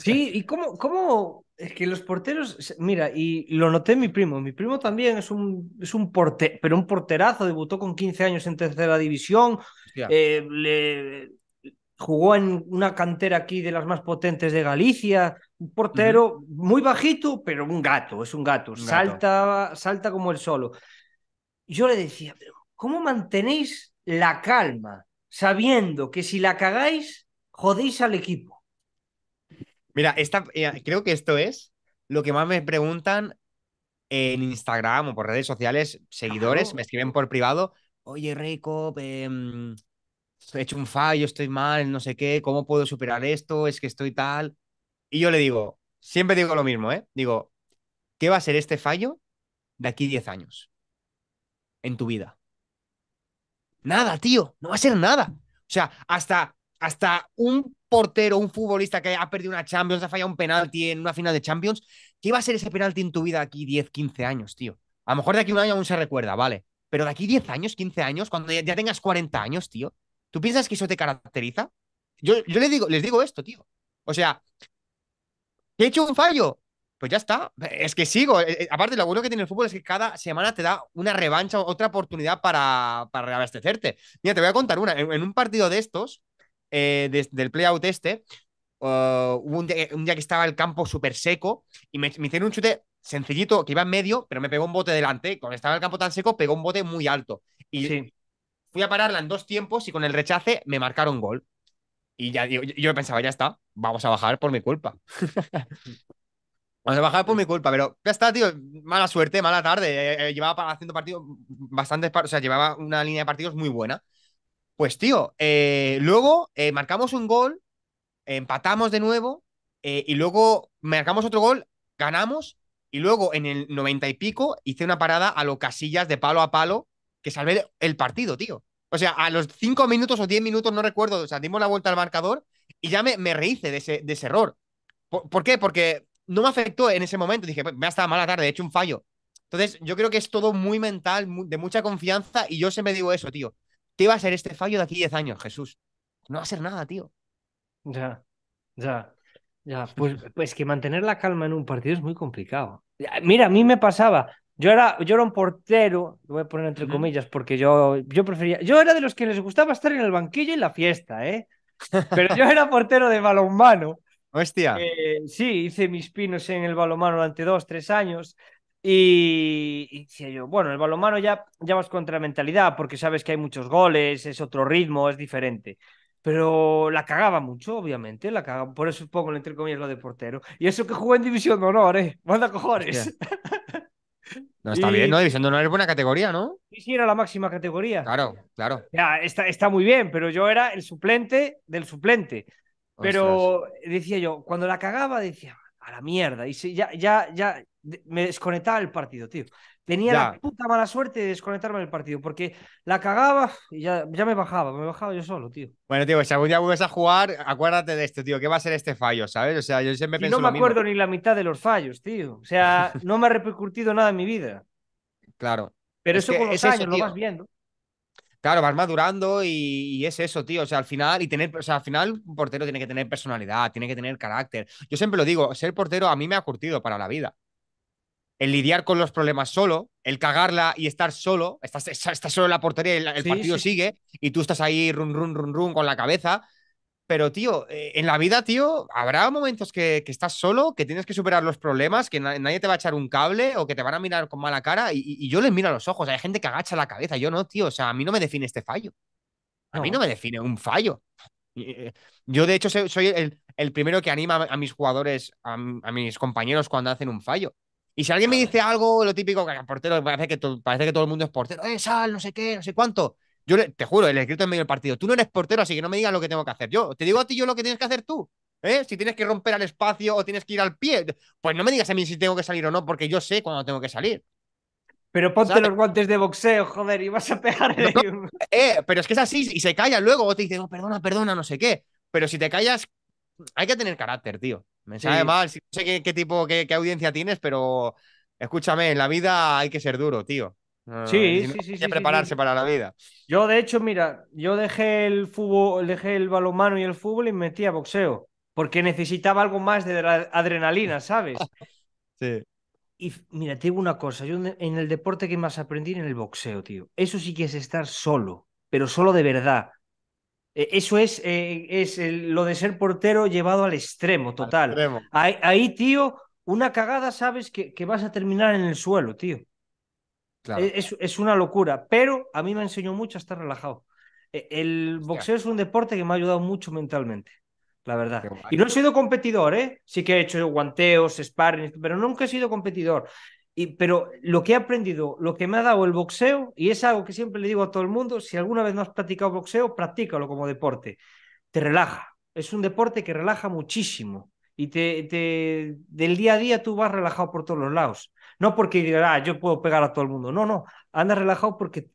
Sí, ¿y cómo, cómo, es que los porteros, mira, y lo noté mi primo, mi primo también es un, es un portero, pero un porterazo, debutó con 15 años en tercera división, eh, jugó en una cantera aquí de las más potentes de Galicia, un portero muy bajito, pero un gato, es un gato, Salta, salta como el solo. Yo le decía, pero ¿cómo mantenéis la calma sabiendo que si la cagáis, jodéis al equipo? Mira, eh, creo que esto es lo que más me preguntan en Instagram o por redes sociales, seguidores, me escriben por privado, oye, Rico, em, he hecho un fallo, estoy mal, no sé qué, ¿cómo puedo superar esto? Es que estoy tal. Y yo le digo, siempre digo lo mismo, ¿eh? Digo, ¿qué va a ser este fallo de aquí 10 años en tu vida? Nada, tío, no va a ser nada. O sea, hasta, hasta un portero, un futbolista que ha perdido una Champions, ha fallado un penalti en una final de Champions, ¿qué va a ser ese penalti en tu vida aquí 10, 15 años, tío? A lo mejor de aquí un año aún se recuerda, vale. Pero de aquí 10 años, 15 años, cuando ya, tengas 40 años, tío, ¿tú piensas que eso te caracteriza? Yo, yo les, digo, les digo esto, tío. O sea, ¿he hecho un fallo? Pues ya está. Es que sigo. Eh, eh, aparte, lo bueno que tiene el fútbol es que cada semana te da una revancha, otra oportunidad para, para reabastecerte. Mira, te voy a contar una. en un partido de estos, eh, de, del playout este, uh, hubo un día, que estaba el campo súper seco y me, hicieron un chute sencillito que iba en medio, pero me pegó un bote delante. Cuando estaba el campo tan seco, pegó un bote muy alto. Y fui a pararla en dos tiempos y con el rechace me marcaron gol. Y ya yo, yo pensaba, ya está, vamos a bajar por mi culpa. Vamos a bajar por mi culpa, pero ya está, tío. Mala suerte, mala tarde. Eh, eh, llevaba haciendo partidos bastantes, o sea, llevaba una línea de partidos muy buena. Pues tío, eh, luego eh, marcamos un gol, empatamos de nuevo eh, y luego marcamos otro gol, ganamos y luego en el 90 y pico hice una parada a lo casillas de palo a palo que salvé el partido, tío. O sea, a los cinco minutos o diez minutos, no recuerdo, o sea, dimos la vuelta al marcador y ya me, me rehice de ese, error. ¿Por, qué? Porque no me afectó en ese momento. Dije, me ha estado mala tarde, he hecho un fallo. Entonces, yo creo que es todo muy mental, de mucha confianza y yo me digo eso, tío iba a ser este fallo de aquí 10 años, Jesús? No va a ser nada, tío. Ya, ya, ya. Pues, pues que mantener la calma en un partido es muy complicado. Mira, a mí me pasaba. Yo era, yo era un portero, lo voy a poner entre comillas, porque yo, yo prefería. Yo era de los que les gustaba estar en el banquillo y la fiesta, ¿eh? Pero yo era portero de balonmano. Hostia. Eh, sí, hice mis pinos en el balonmano durante dos, tres años. Y, decía yo, bueno, el balonmano ya, ya vas contra la mentalidad porque sabes que hay muchos goles, es otro ritmo, es diferente. Pero la cagaba mucho, obviamente, la cagaba. Por eso pongo entre comillas lo de portero. Y eso que jugué en División de Honor, ¿eh? Manda cojones. No, está bien, ¿no? División de Honor es buena categoría, ¿no? Sí, sí, era la máxima categoría. Claro, claro. Ya, está, está muy bien, pero yo era el suplente del suplente. Pero decía yo, cuando la cagaba, decía, a la mierda. Y si, ya, ya, ya, me desconectaba el partido, tío. Tenía la puta mala suerte de desconectarme del partido, porque la cagaba y ya, me bajaba, me bajaba yo solo, tío. Bueno, tío, pues si algún día vuelves a jugar, acuérdate de esto, tío, qué va a ser este fallo, ¿sabes? O sea, yo siempre No me acuerdo ni la mitad de los fallos, tío. O sea, no me ha repercutido nada en mi vida. Claro. Pero eso con los años lo vas viendo. Claro, vas madurando y, es eso, tío. O sea, al final, y tener, o sea, al final, un portero tiene que tener personalidad, tiene que tener carácter. Yo siempre lo digo, ser portero a mí me ha curtido para la vida el lidiar con los problemas solo, el cagarla y estar solo, estás, solo en la portería y el, partido sigue y tú estás ahí run, run, run, run con la cabeza. Pero, tío, eh, en la vida, tío, habrá momentos que, estás solo, que tienes que superar los problemas, que nadie te va a echar un cable o que te van a mirar con mala cara. Y, yo les miro a los ojos. Hay gente que agacha la cabeza. Yo no, tío. O sea, a mí no me define este fallo. A mí no me define un fallo. Eh, yo, de hecho, soy el, primero que anima a mis jugadores, a mis compañeros cuando hacen un fallo. Y si alguien me dice algo, lo típico que portero, parece que, todo, parece que todo el mundo es portero, eh, sal, no sé qué, no sé cuánto. Yo te juro, el escrito en medio del partido, tú no eres portero, así que no me digas lo que tengo que hacer yo. Te digo a ti yo lo que tienes que hacer tú. ¿eh? Si tienes que romper al espacio o tienes que ir al pie, pues no me digas a mí si tengo que salir o no, porque yo sé cuándo tengo que salir. Pero ponte los guantes de boxeo, joder, y vas a pegar. eh, pero es que es así, y se calla luego, o te dice, oh, perdona, perdona, no sé qué. Pero si te callas, hay que tener carácter, tío. Me sabe mal, no sé qué, tipo, qué, audiencia tienes, pero escúchame, en la vida hay que ser duro, tío. Eh, sí, sí, sí, Hay que prepararse para la vida. Yo, de hecho, mira, yo dejé el fútbol, dejé el balonmano y el fútbol y me metí a boxeo. Porque necesitaba algo más de adrenalina, ¿sabes? sí. Y mira, te digo una cosa, yo en el deporte que más aprendí en el boxeo, tío. Eso sí que es estar solo, pero solo de verdad. Eh, eso es, eh, es lo de ser portero llevado al extremo, total. Ahí, tío, una cagada sabes que, vas a terminar en el suelo, tío. Es, una locura, pero a mí me enseñó mucho a estar relajado. E, el boxeo es un deporte que me ha ayudado mucho mentalmente, la verdad. Y no he sido competidor, ¿eh? Sí que he hecho guanteos, sparring, pero nunca he sido competidor pero lo que he aprendido, lo que me ha dado el boxeo, y es algo que siempre le digo a todo el mundo, si alguna vez no has practicado boxeo, practícalo como deporte. Te relaja. Es un deporte que relaja muchísimo. Y te, te del día a día tú vas relajado por todos los lados. No porque digas, ah, yo puedo pegar a todo el mundo. No, no. Andas relajado porque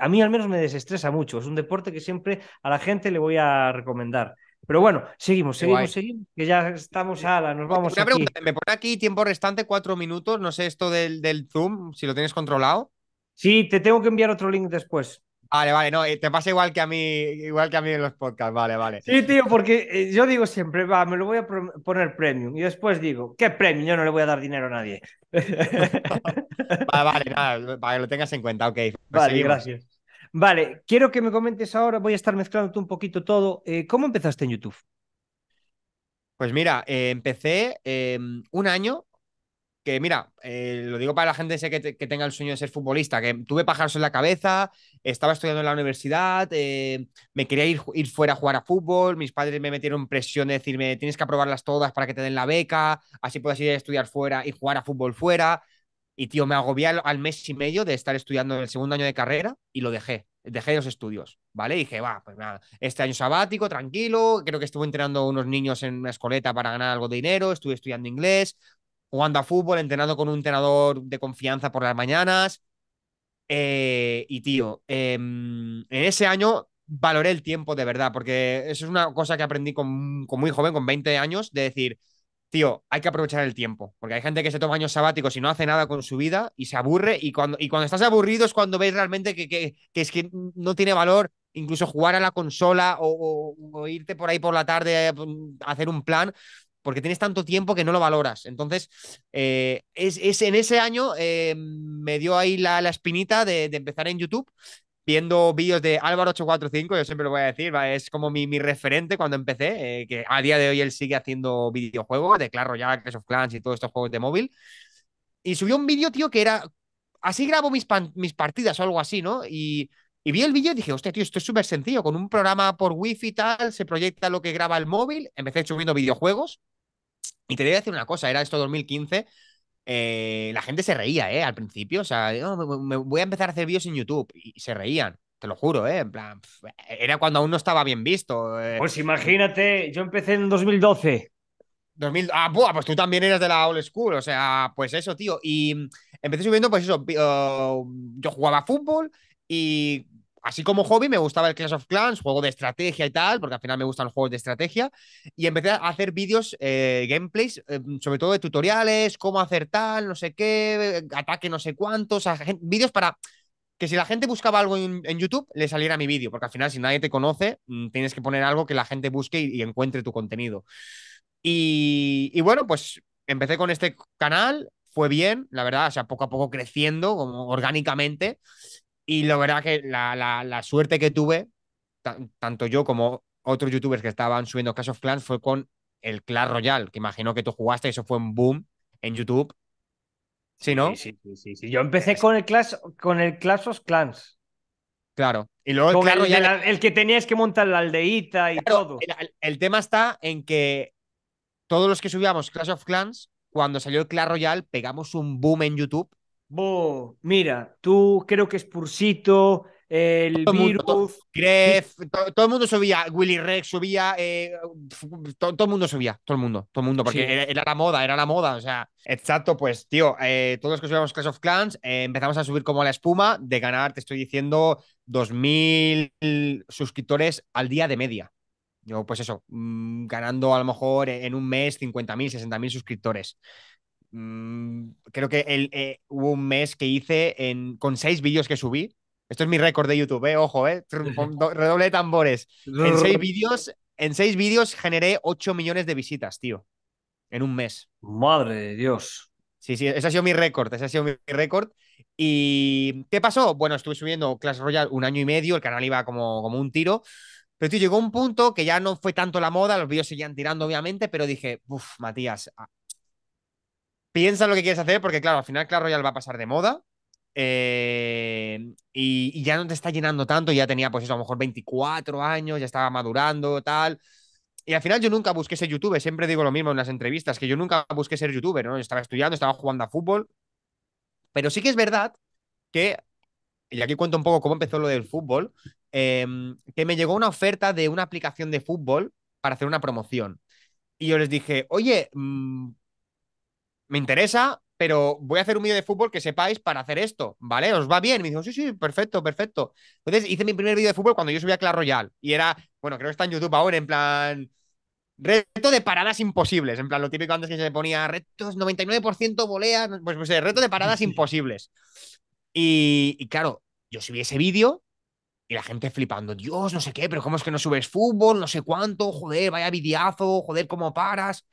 a mí al menos me desestresa mucho. Es un deporte que siempre a la gente le voy a recomendar. Pero bueno, seguimos, seguimos, seguimos, que ya estamos a la, nos vamos. Una pregunta, me pone aquí tiempo restante, cuatro minutos, no sé esto del, del, Zoom, si lo tienes controlado. Sí, te tengo que enviar otro link después. Vale, vale, no, eh, te pasa igual que a mí, igual que a mí en los podcasts, vale, vale. Sí, tío, porque eh, yo digo siempre, va, me lo voy a poner premium y después digo, ¿qué premium? Yo no le voy a dar dinero a nadie. vale, vale, nada, para que lo tengas en cuenta, ok. Pues vale, gracias. Vale, quiero que me comentes ahora, voy a estar mezclando un poquito todo. Eh, ¿Cómo empezaste en YouTube? Pues mira, eh, empecé em, un año que, mira, eh, lo digo para la gente que, tenga el sueño de ser futbolista, que tuve pájaros en la cabeza, estaba estudiando en la universidad, me quería ir, ir fuera a jugar a fútbol, mis padres me metieron presión de decirme, tienes que aprobarlas todas para que te den la beca, así puedes ir a estudiar fuera y jugar a fútbol fuera. Y, tío, me agobié al, mes y medio de estar estudiando el segundo año de carrera y lo dejé. Dejé los estudios, ¿vale? Y dije, va, pues nada, este año sabático, tranquilo. Creo que estuve entrenando unos niños en una escoleta para ganar algo de dinero. Estuve estudiando inglés, jugando a fútbol, entrenando con un entrenador de confianza por las mañanas. Eh, y, tío, em, en ese año valoré el tiempo de verdad, porque eso es una cosa que aprendí con muy joven, con 20 años, de decir, tío, hay que aprovechar el tiempo, porque hay gente que se toma años sabáticos y no hace nada con su vida y se aburre y cuando, y cuando estás aburrido es cuando ves realmente que, que, es que no tiene valor incluso jugar a la consola o, irte por ahí por la tarde mm, a hacer un plan, porque tienes tanto tiempo que no lo valoras. Entonces, eh, es, es, en ese año eh, me dio ahí la, la espinita de, de, empezar en YouTube viendo vídeos de Álvaro 845, yo siempre lo voy a decir, ¿va? es como mi, mi, referente cuando empecé, eh, que a día de hoy él sigue haciendo videojuegos de claro Royale, Clash of Clans y todos estos juegos de móvil. Y subió un vídeo, tío, que era, así grabo mis, mis partidas o algo así, ¿no? Y, y vi el vídeo y dije, hostia, tío, esto es súper sencillo, con un programa por wifi y tal, se proyecta lo que graba el móvil, empecé subiendo videojuegos. Y te voy a decir una cosa, era esto 2015, eh, la gente se reía, ¿eh? Al principio, o sea, oh, me, voy a empezar a hacer vídeos en YouTube y se reían. Te lo juro, ¿eh? En plan, era cuando aún no estaba bien visto. Eh. Pues imagínate, yo empecé en 2012. 2000, ah, pues tú también Eras de la old school, o sea, pues eso, tío. Y mm, empecé subiendo, pues eso, oh, yo jugaba fútbol y así como hobby, me gustaba el Clash of Clans, juego de estrategia y tal, porque al final me gustan los juegos de estrategia. Y empecé a hacer vídeos, eh, gameplays, eh, sobre todo de tutoriales, cómo hacer tal, no sé qué, ataque no sé cuántos, vídeos para que si la gente buscaba algo en, YouTube, le saliera mi vídeo, porque al final si nadie te conoce, mm, tienes que poner algo que la gente busque y, encuentre tu contenido. Y, y bueno, pues empecé con este canal, fue bien, la verdad, o sea, poco a poco creciendo como orgánicamente. Y la verdad que la, la, suerte que tuve, tanto yo como otros youtubers que estaban subiendo Clash of Clans, fue con el Clash Royale, que imagino que tú jugaste, eso fue un boom en YouTube. ¿Sí, no? Sí, sí, sí. sí. Yo empecé con el, Clash, con el Clash of Clans. Claro. Y luego el, que tenías que montar la aldeíta y todo. El, el, tema está en que todos los que subíamos Clash of Clans, cuando salió el Clash Royale, pegamos un boom en YouTube Bo, mira, tú creo que es Pursito, el todo todo el mundo subía, Willy Rex subía, eh, todo el mundo subía, todo el mundo, todo el mundo, porque era, la moda, era la moda, o sea, exacto, pues, tío, eh, todos los que subíamos Clash of Clans eh, empezamos a subir como la espuma de ganar, te estoy diciendo, 2.000 suscriptores al día de media. Yo, pues eso, mm, ganando a lo mejor en un mes 50.000, 60.000 suscriptores. Mm, creo que el, eh, hubo un mes que hice en, con seis vídeos que subí. Esto es mi récord de YouTube, eh, ojo, eh, redoble de tambores. En seis vídeos, en seis vídeos generé 8 millones de visitas, tío. En un mes. Madre de Dios. Sí, sí, ese ha sido mi récord, ese ha sido mi récord. ¿Y qué pasó? Bueno, estuve subiendo Clash Royale un año y medio, el canal iba como, como un tiro. Pero tío, llegó un punto que ya no fue tanto la moda, los vídeos seguían tirando, obviamente, pero dije, uff, Matías, piensa lo que quieres hacer, porque claro, al final claro ya va a pasar de moda. Eh, y, ya no te está llenando tanto, ya tenía pues eso, a lo mejor 24 años, ya estaba madurando, tal. Y al final yo nunca busqué ser youtuber, siempre digo lo mismo en las entrevistas, que yo nunca busqué ser youtuber, ¿no? Yo estaba estudiando, estaba jugando a fútbol, pero sí que es verdad que, y aquí cuento un poco cómo empezó lo del fútbol, em, que me llegó una oferta de una aplicación de fútbol para hacer una promoción. Y yo les dije, oye, mm, me interesa, pero voy a hacer un vídeo de fútbol que sepáis para hacer esto, ¿vale? ¿Os va bien? Me dijo, sí, sí, perfecto, perfecto. Entonces hice mi primer vídeo de fútbol cuando yo subí a Clash Royale y era, bueno, creo que está en YouTube ahora, en plan, reto de paradas imposibles, en plan, lo típico antes que se ponía retos 99% volea, pues, pues eh, reto de paradas imposibles. Y, claro, yo subí ese vídeo y la gente flipando, Dios, no sé qué, pero ¿cómo es que no subes fútbol? No sé cuánto, joder, vaya vidiazo, joder, ¿cómo paras?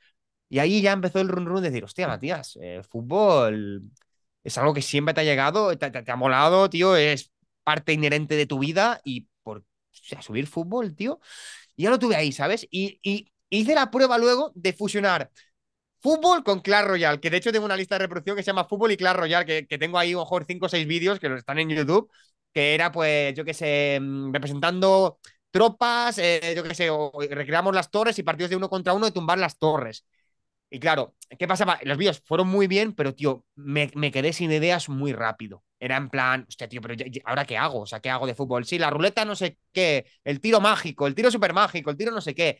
Y ahí ya empezó el run run de decir, hostia, Matías, eh, el fútbol es algo que siempre te ha llegado, te, ha molado, tío, es parte inherente de tu vida y por subir fútbol, tío, ya lo tuve ahí, ¿sabes? Y, hice la prueba luego de fusionar fútbol con Clash Royale, que de hecho tengo una lista de reproducción que se llama Fútbol y Clash Royale, que, tengo ahí a lo mejor o seis vídeos que los están en YouTube, que era pues, yo qué sé, mm, representando tropas, eh, yo qué sé, o recreamos las torres y partidos de uno contra uno y tumbar las torres. Y claro, ¿qué pasaba? Los vídeos fueron muy bien, pero tío, me, quedé sin ideas muy rápido. Era en plan, hostia, tío, pero ¿ahora qué hago? O sea, ¿qué hago de fútbol? Sí, la ruleta no sé qué, el tiro mágico, el tiro supermágico mágico, el tiro no sé qué.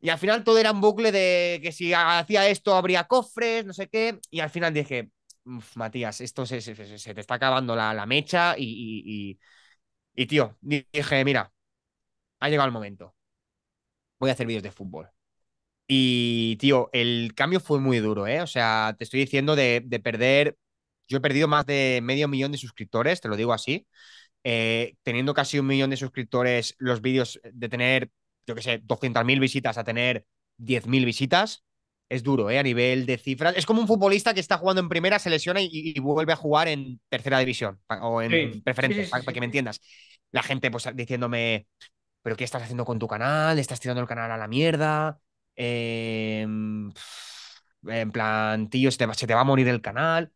Y al final todo era un bucle de que si hacía esto habría cofres, no sé qué. Y al final dije, Matías, esto se, te está acabando la, mecha. Y, y tío, dije, mira, ha llegado el momento. Voy a hacer vídeos de fútbol. Y, tío, el cambio fue muy duro, ¿eh? O sea, te estoy diciendo de, perder. Yo he perdido más de medio millón de suscriptores, te lo digo así. Eh, teniendo casi un millón de suscriptores, los vídeos eh, de tener, yo qué sé, 200.000 visitas a tener 10.000 visitas, es duro, ¿eh? A nivel de cifras. Es como un futbolista que está jugando en primera, se lesiona y, vuelve a jugar en tercera división o en preferencia para, que me entiendas. La gente, pues, diciéndome, ¿pero qué estás haciendo con tu canal? ¿Estás tirando el canal a la mierda? Em, en plan, tío, se te, va, se te, va, a morir el canal.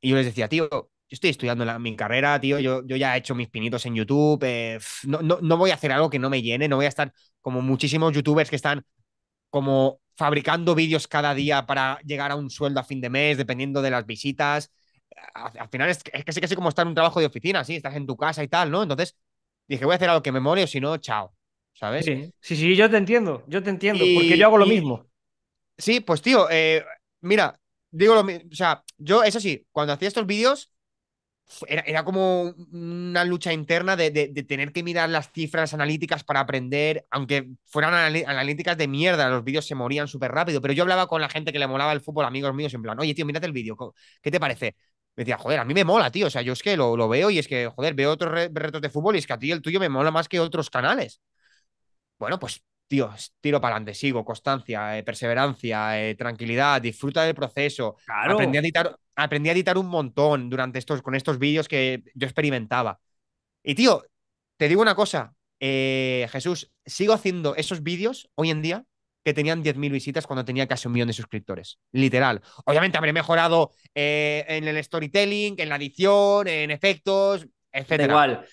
Y yo les decía, tío, yo estoy estudiando mi carrera, tío, yo, yo ya he hecho mis pinitos en YouTube, eh, no, no, voy a hacer algo que no me llene, no voy a estar como muchísimos youtubers que están como fabricando vídeos cada día para llegar a un sueldo a fin de mes, dependiendo de las visitas. Al, final es, que sí que como estar en un trabajo de oficina, sí, estás en tu casa y tal, ¿no? Entonces dije, voy a hacer algo que me mole o si no, chao. ¿sabes? Sí, sí, yo te entiendo, yo te entiendo, porque yo hago lo mismo. Sí, pues tío, eh, mira, digo lo mismo, o sea, yo, eso sí, cuando hacía estos vídeos, era, era, como una lucha interna de, tener que mirar las cifras analíticas para aprender, aunque fueran analíticas de mierda, los vídeos se morían súper rápido, pero yo hablaba con la gente que le molaba el fútbol, amigos míos, en plan, oye, tío, mírate el vídeo, ¿qué te parece? Me decía, joder, a mí me mola, tío, o sea, yo es que lo, lo veo y es que, joder, veo otros retos de fútbol y es que a ti el tuyo me mola más que otros canales bueno, pues tío, tiro para adelante, sigo, constancia, eh, perseverancia, eh, tranquilidad, disfruta del proceso. Aprendí, a editar, aprendí a editar un montón durante estos, con estos vídeos que yo experimentaba. Y tío, te digo una cosa, eh, Jesús, sigo haciendo esos vídeos hoy en día que tenían 10.000 visitas cuando tenía casi un millón de suscriptores. Literal. Obviamente habré mejorado en el storytelling, en la edición, en efectos, etc. Igual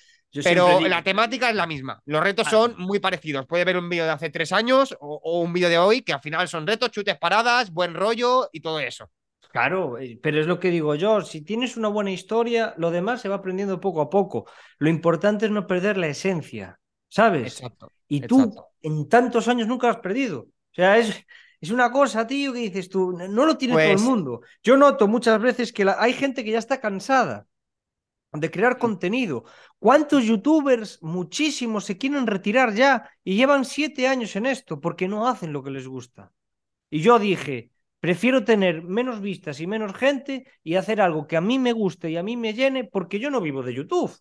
pero la temática es la misma. Los retos ah. son muy parecidos. Puede ver un vídeo de hace tres años o, un vídeo de hoy, que al final son retos, chutes, paradas, buen rollo y todo eso. Claro, eh, pero es lo que digo yo, si tienes una buena historia, lo demás se va aprendiendo poco a poco. Lo importante es no perder la esencia, ¿sabes? Exacto, y tú en tantos años nunca has perdido. O sea, es, es una cosa, tío, que dices tú, no lo tiene todo el pues mundo. Yo noto muchas veces que hay gente que ya está cansada de crear contenido. ¿Cuántos youtubers, muchísimos, se quieren retirar ya y llevan siete años en esto porque no hacen lo que les gusta? Y yo dije, prefiero tener menos vistas y menos gente y hacer algo que a mí me guste y a mí me llene porque yo no vivo de YouTube.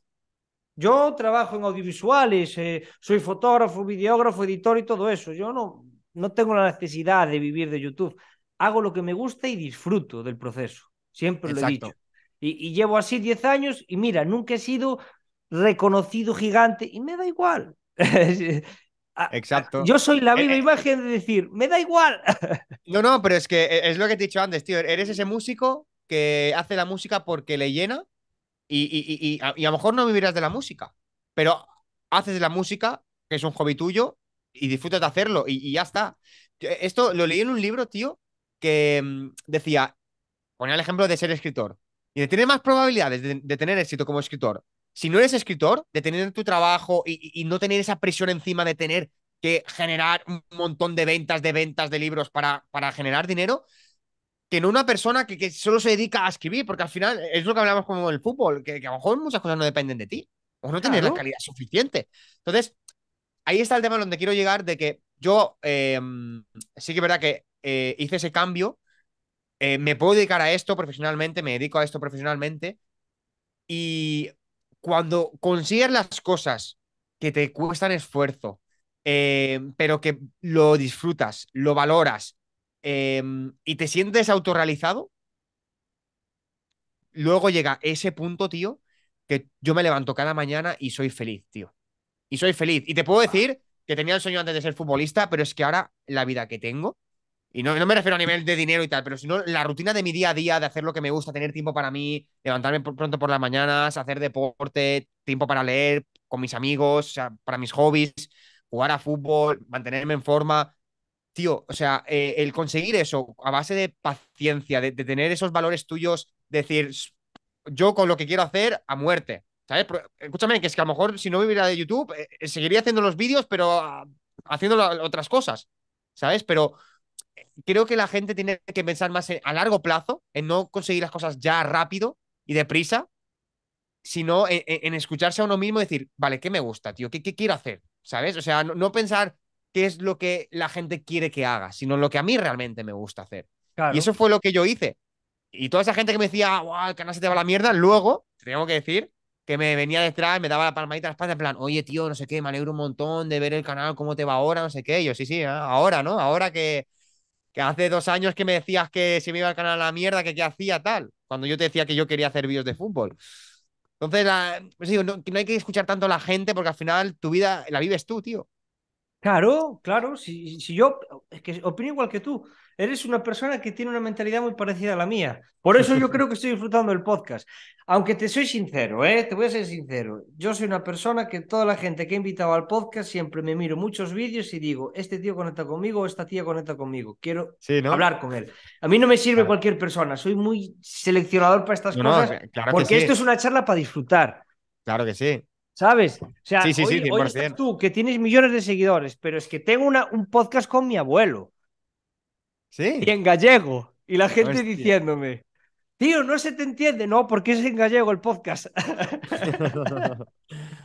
Yo trabajo en audiovisuales, eh, soy fotógrafo, videógrafo, editor y todo eso. Yo no, no tengo la necesidad de vivir de YouTube. Hago lo que me gusta y disfruto del proceso. Siempre lo he dicho. Y, llevo así 10 años y mira, nunca he sido reconocido gigante y me da igual. Exacto. Yo soy la eh, viva eh, imagen de decir, me da igual. No, no, pero es que e, es lo que he dicho antes, tío. Eres ese músico que hace la música porque le llena y, a, y, a, lo mejor no vivirás de la música, pero haces la música, que es un hobby tuyo, y disfrutas de hacerlo y, ya está. Esto lo leí en un libro, tío, que mm, decía, ponía el ejemplo de ser escritor y tiene más probabilidades de, tener éxito como escritor. Si no eres escritor, de tener tu trabajo y, no tener esa presión encima de tener que generar un montón de ventas, de ventas de libros para, para generar dinero, que no una persona que, que solo se dedica a escribir, porque al final es lo que hablamos como el fútbol, que, que a lo mejor muchas cosas no dependen de ti, o no tener la calidad suficiente. Entonces, ahí está el tema donde quiero llegar de que yo eh, sí que es verdad que eh, hice ese cambio eh, me puedo dedicar a esto profesionalmente, me dedico a esto profesionalmente. Y cuando consigues las cosas que te cuestan esfuerzo, eh, pero que lo disfrutas, lo valoras em, y te sientes autorrealizado, luego llega ese punto, tío, que yo me levanto cada mañana y soy feliz, tío. Y soy feliz. Y te puedo decir que tenía el sueño antes de ser futbolista, pero es que ahora la vida que tengo y no, no, me refiero a nivel de dinero y tal, pero sino la rutina de mi día a día, de hacer lo que me gusta, tener tiempo para mí, levantarme pronto por las mañanas, hacer deporte, tiempo para leer con mis amigos, o sea, para mis hobbies, jugar a fútbol, mantenerme en forma. Tío, o sea, eh, el conseguir eso a base de paciencia, de, tener esos valores tuyos, decir, yo con lo que quiero hacer, a muerte. ¿Sabes? escúchame, que es que a lo mejor si no viviera de YouTube, eh, eh, seguiría haciendo los vídeos, pero ah, haciendo otras cosas. ¿Sabes? Pero creo que la gente tiene que pensar más a largo plazo, en no conseguir las cosas ya rápido y deprisa, sino en, escucharse a uno mismo y decir, vale, ¿qué me gusta, tío? ¿Qué, qué quiero hacer? ¿Sabes? O sea, no, pensar qué es lo que la gente quiere que haga, sino lo que a mí realmente me gusta hacer. Y eso fue lo que yo hice. Y toda esa gente que me decía, wow, el canal se te va a la mierda, luego, tengo que decir, que me venía detrás, me daba la palmadita a la espalda, en plan, oye, tío, no sé qué, me alegro un montón de ver el canal, cómo te va ahora, no sé qué. Y yo, sí, sí, ah, ahora, ¿no? Ahora que, que hace dos años que me decías que se me iba al canal a la mierda, que qué hacía tal, cuando yo te decía que yo quería hacer vídeos de fútbol. Entonces, pues no, no, hay que escuchar tanto a la gente porque al final tu vida la vives tú, tío. Claro, claro, si, yo es que opino igual que tú, eres una persona que tiene una mentalidad muy parecida a la mía. Por eso yo creo que estoy disfrutando del podcast. Aunque te soy sincero, ¿eh? te voy a ser sincero. Yo soy una persona que toda la gente que he invitado al podcast siempre me miro muchos vídeos y digo, este tío conecta conmigo o esta tía conecta conmigo. Quiero hablar con él. A mí no me sirve cualquier persona. Soy muy seleccionador para estas cosas. porque esto es una charla para disfrutar. Claro que sí. ¿Sabes? O sea, sí, tú que tienes millones de seguidores, pero es que tengo un podcast con mi abuelo. Sí. Y en gallego. Y la gente diciéndome, tío, no se te entiende, no, porque es en gallego el podcast.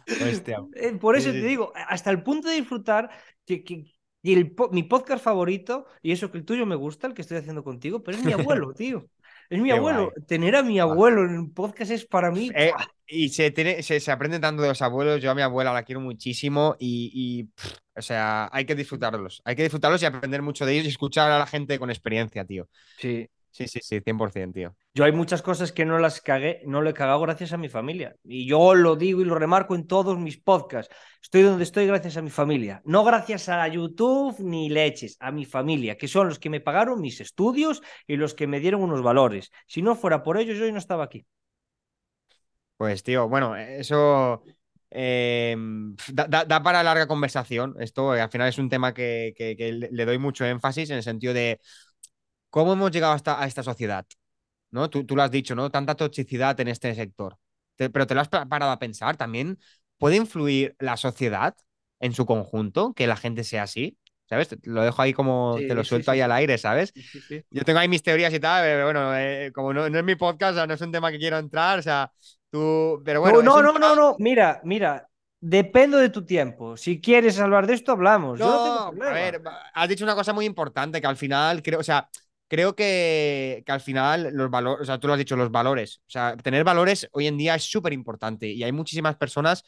Eh, por eso te digo, hasta el punto de disfrutar mi podcast favorito, y eso que el tuyo me gusta, el que estoy haciendo contigo, pero es mi abuelo, tío. Es mi abuelo. Tener a mi abuelo en un podcast es para mí. Eh, y se, tiene, aprende tanto de los abuelos. Yo a mi abuela la quiero muchísimo y, o sea, hay que disfrutarlos. Hay que disfrutarlos y aprender mucho de ellos y escuchar a la gente con experiencia, tío. Sí. Sí, sí, sí, 100%, tío. Yo hay muchas cosas que no las cagué, no le he cagado gracias a mi familia. Y yo lo digo y lo remarco en todos mis podcasts. Estoy donde estoy gracias a mi familia. No gracias a YouTube ni leches, a mi familia, que son los que me pagaron mis estudios y los que me dieron unos valores. Si no fuera por ellos, yo hoy no estaba aquí. Pues tío, bueno, eh, eso eh, da, para larga conversación. Esto eh, al final es un tema que, le doy mucho énfasis en el sentido de cómo hemos llegado hasta, a esta sociedad. ¿no? Tú, lo has dicho, ¿no? Tanta toxicidad en este sector. pero te lo has parado a pensar también. ¿Puede influir la sociedad en su conjunto que la gente sea así? ¿Sabes? lo dejo ahí como, te lo suelto ahí al aire, ¿sabes? Yo tengo ahí mis teorías y tal, pero bueno, como no, es mi podcast, no es un tema que quiero entrar, o sea, pero bueno. No, no, no, no, mira, mira, dependo de tu tiempo. Si quieres hablar de esto, hablamos. No, Yo no a ver, has dicho una cosa muy importante que al final creo, o sea, creo que, que al final los valores, o sea, tú lo has dicho, los valores. O sea, tener valores hoy en día es súper importante y hay muchísimas personas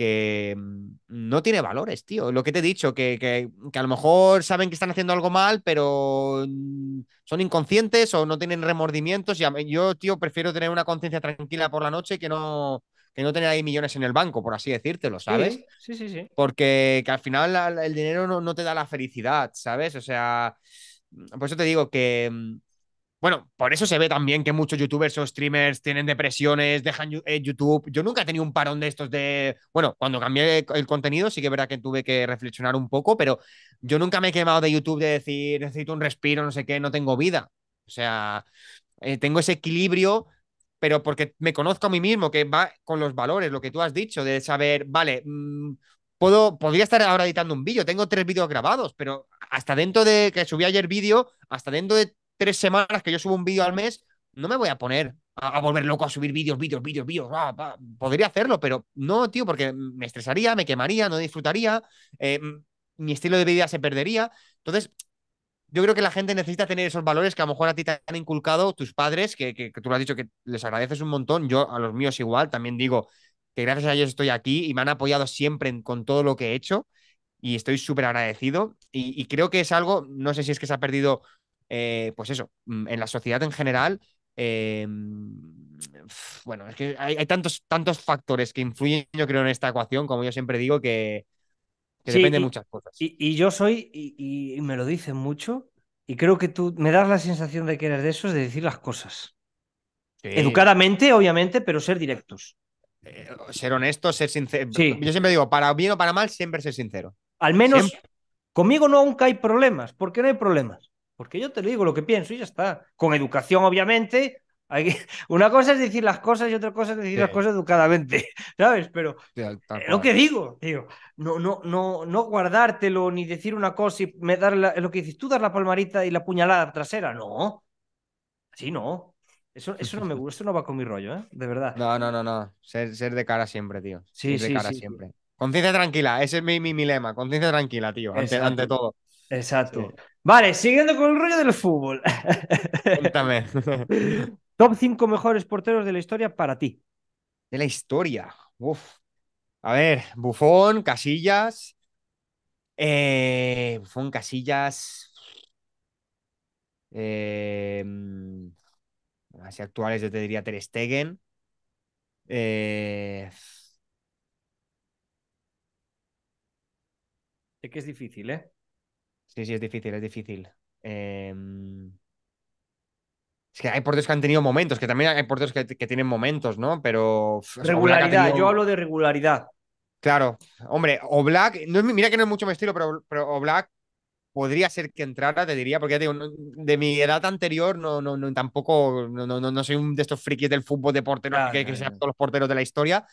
que mm, no tiene valores, tío. Lo que te he dicho, que, que, que, a lo mejor saben que están haciendo algo mal, pero mm, son inconscientes o no tienen remordimientos. Y yo, tío, prefiero tener una conciencia tranquila por la noche que no, no tener ahí millones en el banco, por así decírtelo, ¿sabes? Sí, sí, sí. Porque que al final el dinero no, no, te da la felicidad, ¿sabes? O sea, mm, por eso te digo que bueno, por eso se ve también que muchos youtubers o streamers tienen depresiones, dejan eh, YouTube. Yo nunca he tenido un parón de estos de... Bueno, cuando cambié el contenido sí que es verdad que tuve que reflexionar un poco, pero yo nunca me he quemado de YouTube de decir necesito un respiro, no sé qué, no tengo vida. O sea, eh, tengo ese equilibrio, pero porque me conozco a mí mismo, que va con los valores, lo que tú has dicho, de saber, vale, mm, puedo, podría estar ahora editando un vídeo, tengo tres vídeos grabados, pero hasta dentro de que subí ayer vídeo, hasta dentro de tres semanas que yo subo un vídeo al mes, no me voy a poner a, volver loco a subir vídeos, vídeos, vídeos, vídeos. Ah, podría hacerlo, pero no, tío, porque me estresaría, me quemaría, no disfrutaría, eh, mi estilo de vida se perdería. Entonces, yo creo que la gente necesita tener esos valores que a lo mejor a ti te han inculcado tus padres, que, que, tú lo has dicho que les agradeces un montón, yo a los míos igual, también digo que gracias a ellos estoy aquí y me han apoyado siempre con todo lo que he hecho y estoy súper agradecido y, creo que es algo, no sé si es que se ha perdido eh, pues eso, mm, en la sociedad en general, eh, mm, bueno, es que hay, tantos, tantos factores que influyen, yo creo, en esta ecuación, como yo siempre digo, que, depende de muchas cosas. Y, yo soy, y, me lo dicen mucho, y creo que tú me das la sensación de que eres de esos, de decir las cosas. Educadamente, obviamente, pero ser directos. Eh, ser honestos, ser sincero. Yo siempre digo, para bien o para mal, siempre ser sincero. Al menos conmigo no hay problemas, porque no hay problemas. Porque yo te lo digo lo que pienso y ya está. Con educación, obviamente. Una cosa es decir las cosas y otra cosa es decir las cosas educadamente, ¿sabes? Pero lo que digo, tío, no, no, no, no guardártelo ni decir una cosa y me dar la... lo que dices, tú dar la palmarita y la puñalada trasera, no. Así no. Eso, eso no me gusta, eso no va con mi rollo, ¿eh? De verdad. No, no, no, no. Ser, ser de cara siempre, tío. Sí, ser de cara siempre. Conciencia tranquila, ese es mi, mi, lema, conciencia tranquila, tío, ante, ante todo. Exacto. Vale, siguiendo con el rollo del fútbol. Cuéntame. Top 5 mejores porteros de la historia para ti. De la historia. A ver, Bufón, Casillas. Eh, Bufón, Casillas. Eh, así actuales yo te diría Ter Stegen. Eh, que es difícil, ¿eh? Sí, sí, es difícil, es difícil. Em, es que hay porteros que han tenido momentos, que también hay porteros que, que tienen momentos, ¿no? Pero. regularidad, yo hablo de regularidad. Claro, hombre, o Black, no, mira que no es mucho mi estilo, pero, pero o Black podría ser que entrara, te diría, porque digo, de mi edad anterior no, no, tampoco no, no, soy un de estos frikis del fútbol de porteros que, que sean todos los porteros de la historia,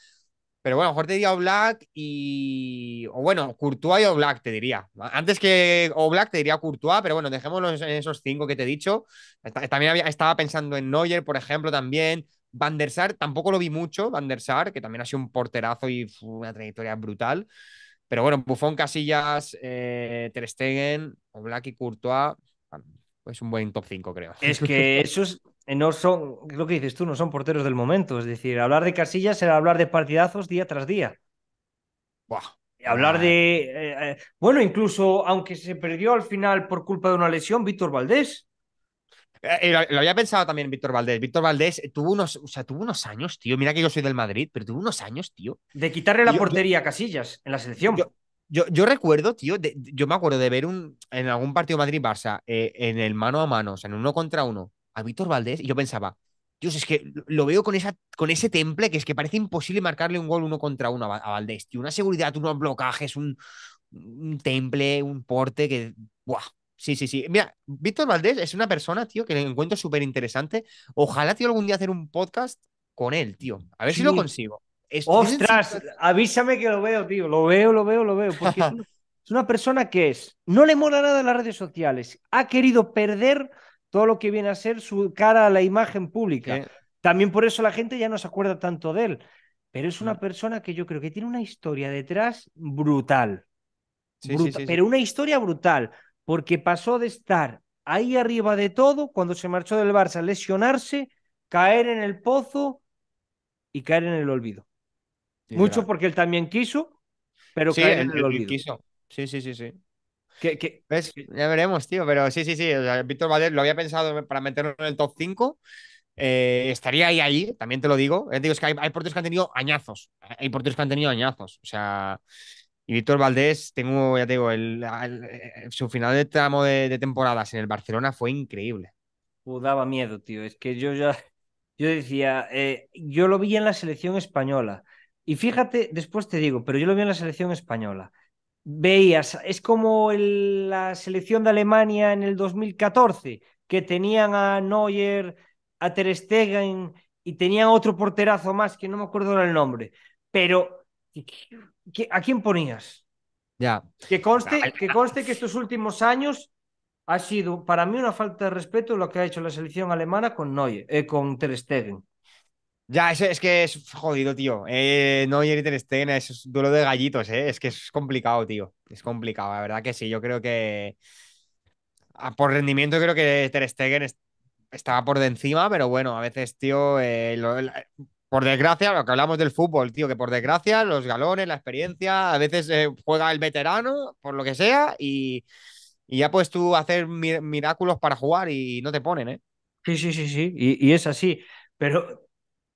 pero bueno, mejor te diría Oblak y. O bueno, Courtois y Oblak te diría. Antes que Oblak te diría Courtois, pero bueno, dejémoslo en esos cinco que te he dicho. Eh, también había, estaba pensando en Neuer, por ejemplo, también. Van der Sar, tampoco lo vi mucho, Van der Sar, que también ha sido un porterazo y una trayectoria brutal. Pero bueno, Buffon, Casillas, Trestegen, eh, Ter Stegen, Oblak y Courtois, es pues un buen top 5, creo. Es que eso es, eh, no son, lo que dices tú, no son porteros del momento. Es decir, hablar de Casillas era hablar de partidazos día tras día. Hablar ah. de. Eh, eh, bueno, incluso aunque se perdió al final por culpa de una lesión, Víctor Valdés. lo, había pensado también Víctor Valdés. Víctor Valdés tuvo unos, o sea, tuvo unos años, tío. Mira que yo soy del Madrid, pero tuvo unos años, tío. De quitarle la portería a Casillas en la selección. Yo, recuerdo, tío, yo me acuerdo de ver un, en algún partido Madrid-Barça, en el mano a mano, o sea, en uno contra uno, a Víctor Valdés y yo pensaba, Dios, es que lo veo con, esa, con ese temple que es que parece imposible marcarle un gol uno contra uno a, Valdés. una seguridad, unos blocajes, un, un temple, un porte que. ¡Buah! Sí, sí, sí. Mira, Víctor Valdés es una persona, tío, que le encuentro súper interesante. Ojalá, tío, algún día hacer un podcast con él, tío. A ver si lo consigo. Ostras, avísame que lo veo, tío. Lo veo, lo veo, lo veo. Porque es una persona que es. No le mola nada las redes sociales. Ha querido perder todo lo que viene a ser su cara a la imagen pública. También por eso la gente ya no se acuerda tanto de él. Pero es una persona que yo creo que tiene una historia detrás brutal. pero una historia brutal, porque pasó de estar ahí arriba de todo cuando se marchó del Barça, lesionarse, caer en el pozo y caer en el olvido. Mucho porque él también quiso, pero caer en el, olvido. Quiso. Sí, sí, sí, sí que Ya veremos, tío, pero sí, sí, sí. Víctor Valdés lo había pensado para meterlo en el top 5. Eh, estaría ahí, ahí, también te lo digo. Eh, digo que hay, hay, porteros que han tenido añazos. Hay porteros que han tenido añazos. O sea, y Víctor Valdés, tengo, ya te digo, el, su final de tramo de, temporadas en el Barcelona fue increíble. Uh, daba miedo, tío. Es que yo ya, yo decía, eh, yo lo vi en la selección española. Y fíjate, después te digo, pero yo lo vi en la selección española veías, es como la selección de Alemania en el 2014, que tenían a Neuer, a Ter Stegen y tenían otro porterazo más que no me acuerdo el nombre, pero ¿a quién ponías? Ya. Que conste, que conste que estos últimos años ha sido para mí una falta de respeto lo que ha hecho la selección alemana con Neuer, eh, con Ter ya, es, es que es jodido, tío. Eh, no y Ter Stegen es duelo de gallitos, eh. Es que es complicado, tío. Es complicado, la verdad que sí. Yo creo que por rendimiento creo que Ter Stegen estaba por de encima, pero bueno, a veces, tío, eh, por desgracia, lo que hablamos del fútbol, tío, que por desgracia los galones, la experiencia, a veces eh, juega el veterano, por lo que sea, y, y ya puedes tú hacer miráculos para jugar y no te ponen, ¿eh? Sí, sí, sí, sí, y, y es así. Pero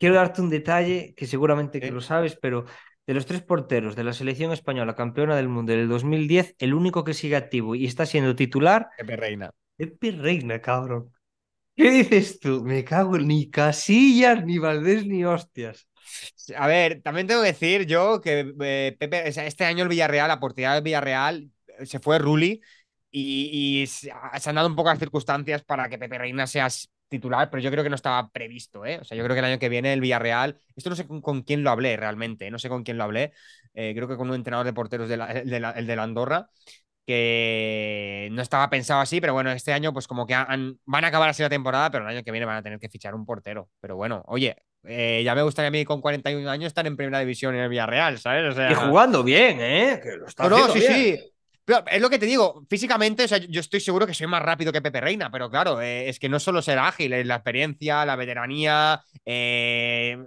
Quiero darte un detalle que seguramente que lo sabes, pero de los tres porteros de la selección española campeona del mundo del 2010, el único que sigue activo y está siendo titular. Pepe Reina. Pepe Reina, cabrón. ¿Qué dices tú? Me cago en ni Casillas, ni Valdés, ni hostias. A ver, también tengo que decir yo que eh, Pepe, este año el Villarreal, la portería del Villarreal, eh, se fue Ruli y, se han dado un poco las circunstancias para que Pepe Reina sea titular, pero yo creo que no estaba previsto, ¿eh? O sea, yo creo que el año que viene el Villarreal, esto no sé con, quién lo hablé realmente, ¿eh? no sé con quién lo hablé, eh, creo que con un entrenador de porteros de la, el de la Andorra, que no estaba pensado así, pero bueno, este año pues como que van a acabar así la temporada, pero el año que viene van a tener que fichar un portero. Pero bueno, oye, eh, ya me gustaría a mí con 41 años estar en primera división en el Villarreal, ¿sabes? y jugando bien, ¿eh? Que lo está no, sí, bien. sí es lo que te digo, físicamente, o sea, yo estoy seguro que soy más rápido que Pepe Reina, pero claro, eh, es que no solo ser ágil, es eh, la experiencia, la veteranía, eh,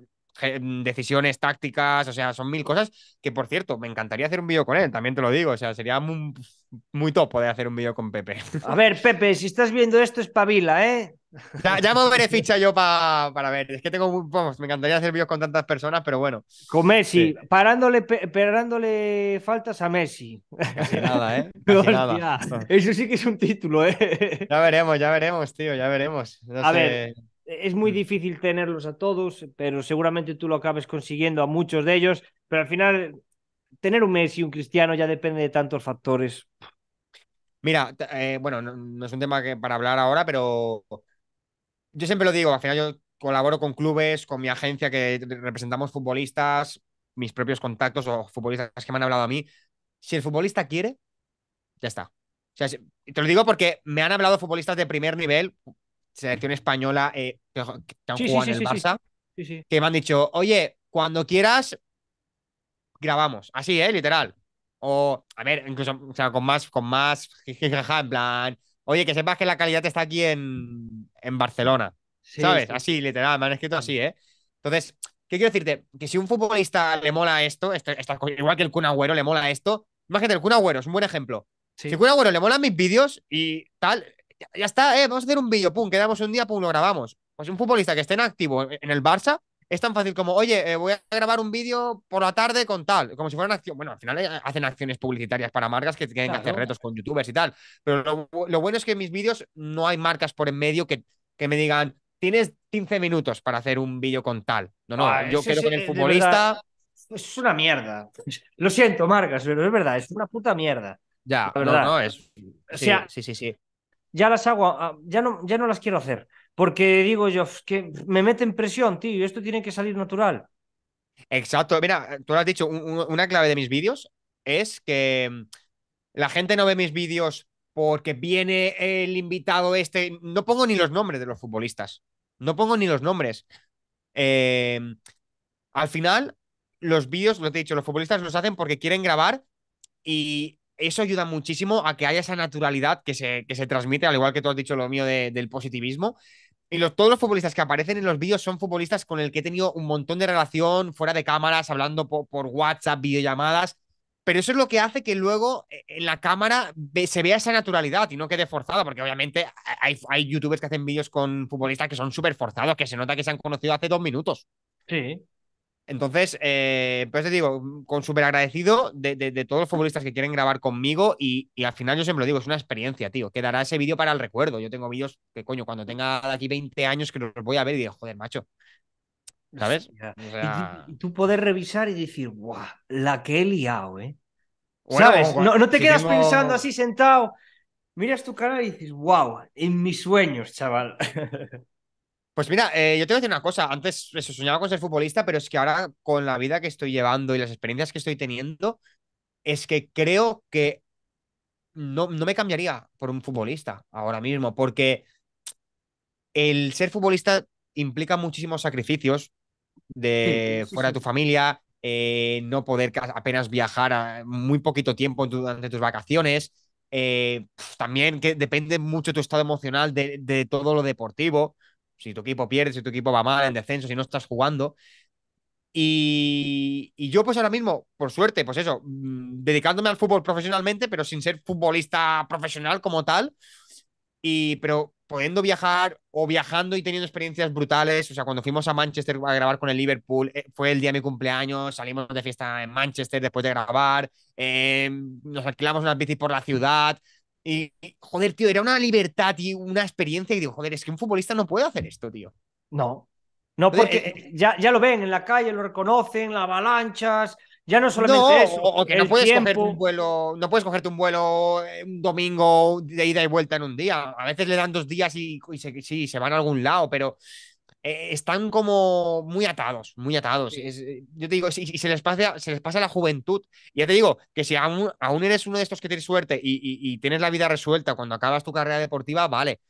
Mm, decisiones tácticas, o sea, son mil cosas que, por cierto, me encantaría hacer un vídeo con él, también te lo digo, o sea, sería muy, muy top poder hacer un vídeo con Pepe. A ver, Pepe, si estás viendo esto, espabila, ¿eh? Ya, me veré ficha yo para ver, es que tengo, vamos, me encantaría hacer vídeos con tantas personas, pero bueno. Con Messi, parándole, parándole faltas a Messi. Casi nada, ¿eh? Eso sí que es un título, ¿eh? Ya veremos, ya veremos, tío, ya veremos. a ver es muy mm. difícil tenerlos a todos, pero seguramente tú lo acabes consiguiendo a muchos de ellos. Pero al final, tener un Messi y un Cristiano ya depende de tantos factores. Mira, eh, bueno, no, es un tema que para hablar ahora, pero yo siempre lo digo, al final yo colaboro con clubes, con mi agencia que representamos futbolistas, mis propios contactos o futbolistas que me han hablado a mí. Si el futbolista quiere, ya está. te lo digo porque me han hablado futbolistas de primer nivel, selección española eh, que, han jugado en el Barça, que me han dicho, oye, cuando quieras, grabamos. Así, ¿eh? Literal. O, a ver, incluso o sea, con más, con más, en plan, oye, que sepas que la calidad está aquí en, en Barcelona. ¿Sabes? Así, literal, me han escrito así, ¿eh? Entonces, ¿qué quiero decirte? Que si un futbolista le mola esto, este, igual que el Kun Agüero le mola esto, imagínate, el Kun es un buen ejemplo. Si el Kun Agüero le mola mis vídeos y tal, ya, está, eh, vamos a hacer un vídeo, pum, quedamos un día, pum, lo grabamos. Pues un futbolista que esté en activo en el Barça es tan fácil como, oye, eh, voy a grabar un vídeo por la tarde con tal, como si fuera una acción. Bueno, al final eh, hacen acciones publicitarias para marcas que tienen que hacer retos con youtubers y tal. Pero lo, bueno es que en mis vídeos no hay marcas por en medio que, que me digan, tienes 15 minutos para hacer un vídeo con tal. No, no, ah, yo quiero que el futbolista. es una mierda. Lo siento, marcas, pero es verdad, es una puta mierda. Ya, no, no, es. sí, sí, sí ya las hago, ah, ya no, ya no las quiero hacer, porque digo yo, que me meten presión, tío, esto tiene que salir natural. Exacto, mira, tú lo has dicho, una clave de mis vídeos es que mm, la gente no ve mis vídeos porque viene el invitado este, no pongo ni los nombres de los futbolistas, no pongo ni los nombres. Em, al final, los vídeos, lo te he dicho, los futbolistas los hacen porque quieren grabar y eso ayuda muchísimo a que haya esa naturalidad que se, que se transmite, al igual que tú has dicho lo mío del positivismo. Y los, todos los futbolistas que aparecen en los vídeos son futbolistas con el que he tenido un montón de relación fuera de cámaras, hablando por, WhatsApp, videollamadas. Pero eso es lo que hace que luego eh, en la cámara se vea esa naturalidad y no quede forzada, porque obviamente hay, hay youtubers que hacen vídeos con futbolistas que son súper forzados, que se nota que se han conocido hace dos minutos. Sí, entonces, eh, pues te digo, con súper agradecido de, todos los futbolistas que quieren grabar conmigo y, al final yo siempre lo digo, es una experiencia, tío. Quedará ese vídeo para el recuerdo. Yo tengo vídeos que, coño, cuando tenga de aquí 20 años que los voy a ver y digo, joder, macho. ¿Sabes? y, tú, poder revisar y decir, guau, la que he liado, ¿eh? ¿Sabes? no, te quedas pensando así sentado, miras tu canal y dices, guau, en mis sueños, chaval. Pues mira, eh, yo te voy a decir una cosa. Antes eso, soñaba con ser futbolista, pero es que ahora con la vida que estoy llevando y las experiencias que estoy teniendo, es que creo que no, no me cambiaría por un futbolista ahora mismo, porque el ser futbolista implica muchísimos sacrificios de fuera de tu familia, eh, no poder apenas viajar muy poquito tiempo durante tus vacaciones. Eh, también que depende mucho tu estado emocional de, de todo lo deportivo. Si tu equipo pierde, si tu equipo va mal en descenso, si no estás jugando. Y, yo pues ahora mismo, por suerte, pues eso, mm, dedicándome al fútbol profesionalmente, pero sin ser futbolista profesional como tal, y pero pudiendo viajar o viajando y teniendo experiencias brutales, o sea, cuando fuimos a Manchester a grabar con el Liverpool, eh, fue el día de mi cumpleaños, salimos de fiesta en Manchester después de grabar, em, nos alquilamos unas bicis por la ciudad, y, joder, tío, era una libertad y una experiencia. Y digo, joder, es que un futbolista no puede hacer esto, tío. No. No, porque eh, eh, ya, ya lo ven en la calle, lo reconocen, las avalanchas. Ya no solamente no, eso. O, que no puedes un vuelo, no puedes cogerte un vuelo eh, un domingo de ida y vuelta en un día. A veces le dan dos días y, sí, se van a algún lado, pero eh, están como muy atados, muy atados. Eh, yo te digo, y, se, les pasa, se les pasa la juventud. Y ya te digo, que si aún, eres uno de estos que tienes suerte y, y, tienes la vida resuelta cuando acabas tu carrera deportiva, vale.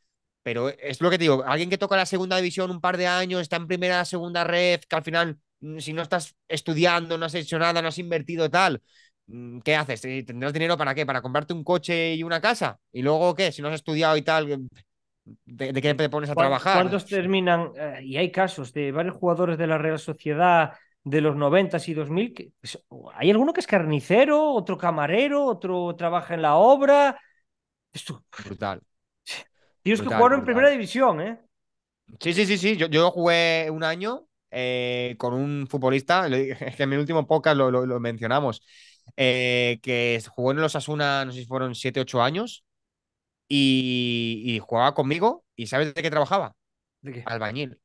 Pero es lo que te digo, alguien que toca la segunda división un par de años, está en primera, segunda red, que al final, mm, si no estás estudiando, no has hecho nada, no has invertido tal, mm, ¿qué haces? ¿Tendrás dinero para qué? ¿Para comprarte un coche y una casa? ¿Y luego qué? Si no has estudiado y tal, ¿De, qué te pones a trabajar? ¿Cuántos terminan? Eh, y hay casos de varios jugadores de la Real Sociedad de los 90 y 2000. Que, pues, hay alguno que es carnicero, otro camarero, otro trabaja en la obra. Esto... Brutal. Tíos que jugaron en primera división, ¿eh? Sí, sí, sí, sí. Yo, jugué un año eh, con un futbolista, que en mi último podcast lo, mencionamos, eh, que jugó en los Asuna, no sé si fueron 7, 8 años, y, jugaba conmigo. ¿Y sabes de qué trabajaba? Albañil.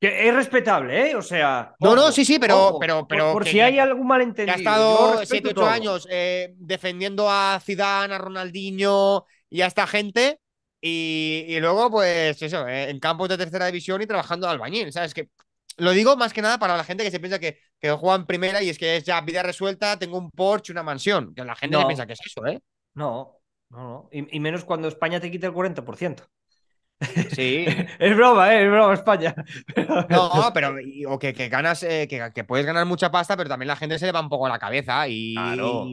Que es respetable, ¿eh? O sea. No, no, sí, sí, pero. pero, pero por, si hay algún malentendido. ha estado 7, 8 años eh, defendiendo a Zidane, a Ronaldinho y a esta gente. Y, y luego, pues, eso, eh, en campos de tercera división y trabajando albañil, ¿sabes? Que lo digo más que nada para la gente que se piensa que, que juega en primera y es que es ya vida resuelta, tengo un Porsche, una mansión. Que la gente piensa que es eso, ¿eh? No, y, menos cuando España te quita el 40%. Sí. es broma, eh, es broma España. no, pero o que, ganas, eh, que, puedes ganar mucha pasta, pero también la gente se le va un poco a la cabeza y,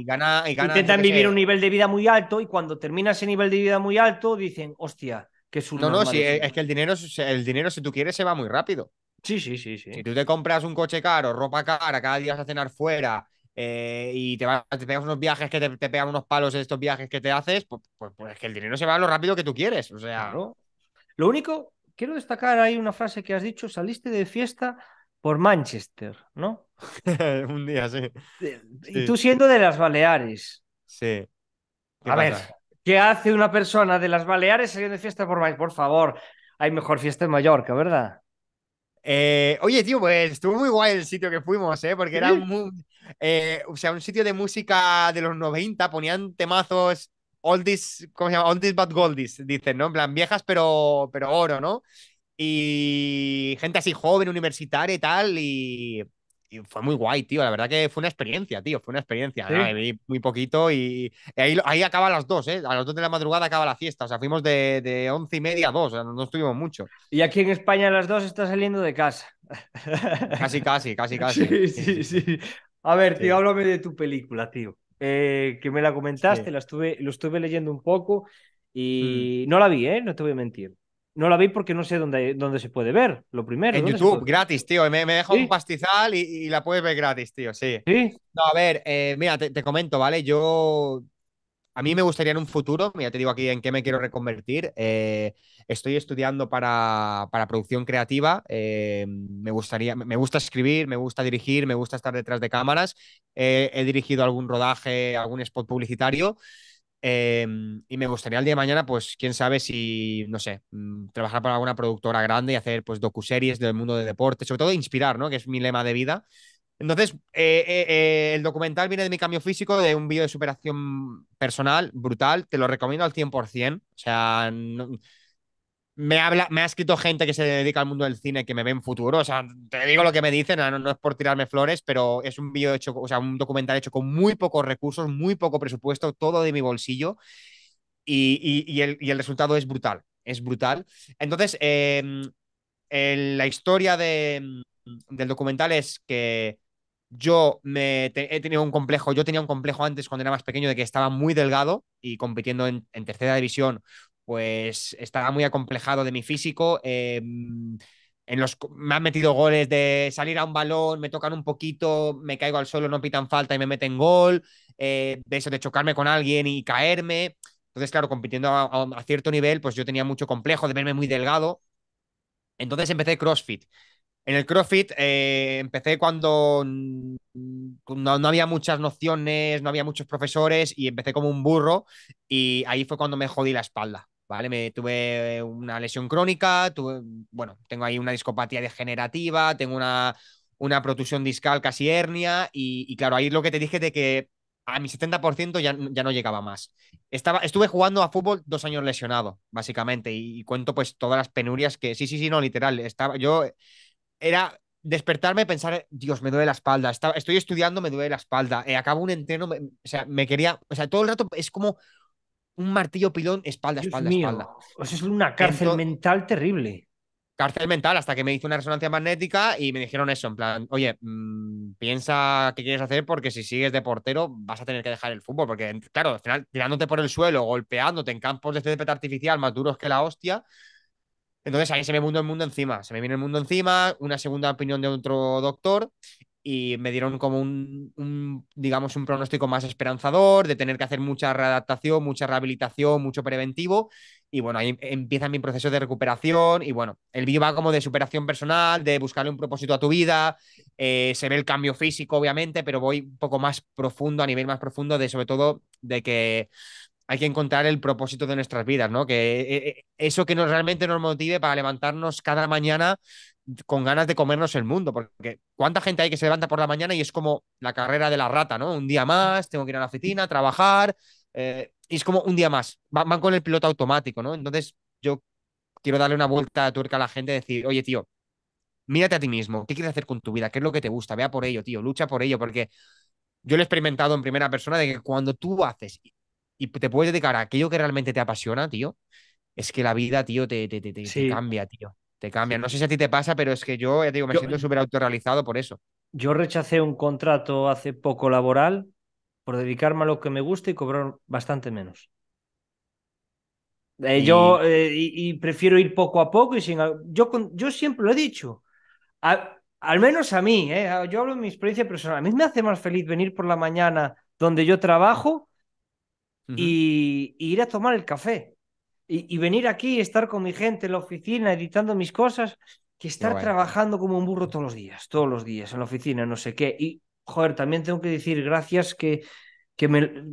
gana, Intentan vivir un nivel de vida muy alto y cuando termina ese nivel de vida muy alto dicen, hostia, que es un. No, no, sí, es que el dinero, el dinero, si tú quieres, se va muy rápido. Sí, sí, sí, sí. Si tú te compras un coche caro, ropa cara, cada día vas a cenar fuera, eh, y te, pegas unos viajes que te, pegan unos palos de estos viajes que te haces, pues, pues, pues que el dinero se va lo rápido que tú quieres. O sea, lo único, quiero destacar ahí una frase que has dicho: saliste de fiesta por Manchester, ¿no? Un día, sí. Y tú siendo de las Baleares. Sí. A ver, ¿qué hace una persona de las Baleares saliendo de fiesta por Manchester? Por favor, hay mejor fiesta en Mallorca, ¿verdad? Eh, oye, tío, pues estuvo muy guay el sitio que fuimos, ¿eh? Porque era eh, o sea, un sitio de música de los 90, ponían temazos oldies, ¿cómo se llama? Oldies but goldies, dicen, ¿no? En plan, viejas pero, pero oro, ¿no? Y gente así joven, universitaria y tal, y fue muy guay, tío. La verdad que fue una experiencia, tío. Fue una experiencia. muy poquito y, ahí, acaban las dos, ¿eh? A las dos de la madrugada acaba la fiesta. O sea, fuimos de, once y media a dos. no estuvimos mucho. Y aquí en España a las dos está saliendo de casa. Casi, casi, casi, casi. Sí, sí, sí. A ver, tío, háblame de tu película, tío. Eh, que me la comentaste, la estuve, lo estuve leyendo un poco y mm. no la vi, ¿eh? No te voy a mentir no la veis porque no sé dónde, dónde se puede ver, lo primero. En YouTube, gratis, tío. Me, me dejo un pastizal y, la puedes ver gratis, tío, sí. a ver, eh, mira, te, comento, ¿vale? Yo... A mí me gustaría en un futuro, mira, te digo aquí en qué me quiero reconvertir. Eh, estoy estudiando para, para producción creativa. Eh, me gustaría, me gusta escribir, me gusta dirigir, me gusta estar detrás de cámaras. he dirigido algún rodaje, algún spot publicitario. Em, y me gustaría el día de mañana, pues quién sabe si, no sé, mm, trabajar para alguna productora grande y hacer pues docuseries del mundo de deporte, sobre todo inspirar, ¿no? Que es mi lema de vida. Entonces, eh, eh, eh, el documental viene de mi cambio físico, de un vídeo de superación personal, brutal, te lo recomiendo al 100%. O sea, no, me habla, me ha escrito gente que se dedica al mundo del cine que me ve en futuro. O sea, te digo lo que me dicen, no, es por tirarme flores, pero es un video hecho, o sea, un documental hecho con muy pocos recursos, muy poco presupuesto, todo de mi bolsillo. Y, el, resultado es brutal. Es brutal. Entonces, em, la historia de, del documental es que yo me he tenido un complejo, yo tenía un complejo antes cuando era más pequeño de que estaba muy delgado y compitiendo en tercera división pues estaba muy acomplejado de mi físico. Em, en los, me han metido goles de salir a un balón, me tocan un poquito, me caigo al suelo, no pitan falta y me meten gol, eh, de eso de chocarme con alguien y caerme. Entonces, claro, compitiendo a, cierto nivel, pues yo tenía mucho complejo de verme muy delgado. Entonces empecé CrossFit. En el CrossFit eh, empecé cuando no, había muchas nociones, no había muchos profesores y empecé como un burro y ahí fue cuando me jodí la espalda. ¿vale? Me tuve una lesión crónica, tuve, bueno, tengo ahí una discopatía degenerativa, tengo una, una protusión discal casi hernia y, claro, ahí lo que te dije de que a mi 70% ya, ya no llegaba más. Estaba, estuve jugando a fútbol dos años lesionado, básicamente, y, cuento pues todas las penurias que, sí, sí, sí, no, literal, estaba, yo era despertarme pensar, Dios, me duele la espalda, estaba, estoy estudiando, me duele la espalda, eh, acabo un entreno, o sea, me quería, o sea, todo el rato es como un martillo pilón espalda, espalda, espalda. es una cárcel mental terrible. Cárcel mental, hasta que me hizo una resonancia magnética y me dijeron eso, en plan, oye, mm, piensa qué quieres hacer porque si sigues de portero vas a tener que dejar el fútbol, porque claro, al final tirándote por el suelo, golpeándote en campos de césped artificial más duros que la hostia, entonces ahí se me viene el mundo encima, se me viene el mundo encima, una segunda opinión de otro doctor y me dieron como un, digamos, un pronóstico más esperanzador, de tener que hacer mucha readaptación, mucha rehabilitación, mucho preventivo. Y bueno, ahí empieza mi proceso de recuperación. Y bueno, el vídeo va como de superación personal, de buscarle un propósito a tu vida. Eh, se ve el cambio físico, obviamente, pero voy un poco más profundo, a nivel más profundo, de sobre todo de que hay que encontrar el propósito de nuestras vidas, ¿no? Que eh, eh, eso que nos, realmente nos motive para levantarnos cada mañana con ganas de comernos el mundo, porque cuánta gente hay que se levanta por la mañana y es como la carrera de la rata, ¿no? Un día más, tengo que ir a la oficina, trabajar, eh, y es como un día más, van, con el piloto automático, ¿no? Entonces yo quiero darle una vuelta a tuerca a la gente y decir, oye, tío, mírate a ti mismo, ¿qué quieres hacer con tu vida? ¿Qué es lo que te gusta? Vea por ello, tío, lucha por ello, porque yo lo he experimentado en primera persona de que cuando tú haces y te puedes dedicar a aquello que realmente te apasiona, tío, es que la vida, tío, te, te, te cambia, tío te cambian. No sé si a ti te pasa, pero es que yo, digo, me siento súper autorrealizado por eso. Yo rechacé un contrato hace poco laboral por dedicarme a lo que me gusta y cobrar bastante menos. Eh, y... Eh, yo y, prefiero ir poco a poco y sin. Yo, yo siempre lo he dicho. al menos a mí, eh, yo hablo de mi experiencia personal. A mí me hace más feliz venir por la mañana donde yo trabajo y, ir a tomar el café. Y, venir aquí, estar con mi gente en la oficina, editando mis cosas, que estar trabajando como un burro todos los días, todos los días en la oficina, no sé qué. Y, joder, también tengo que decir gracias que, que me,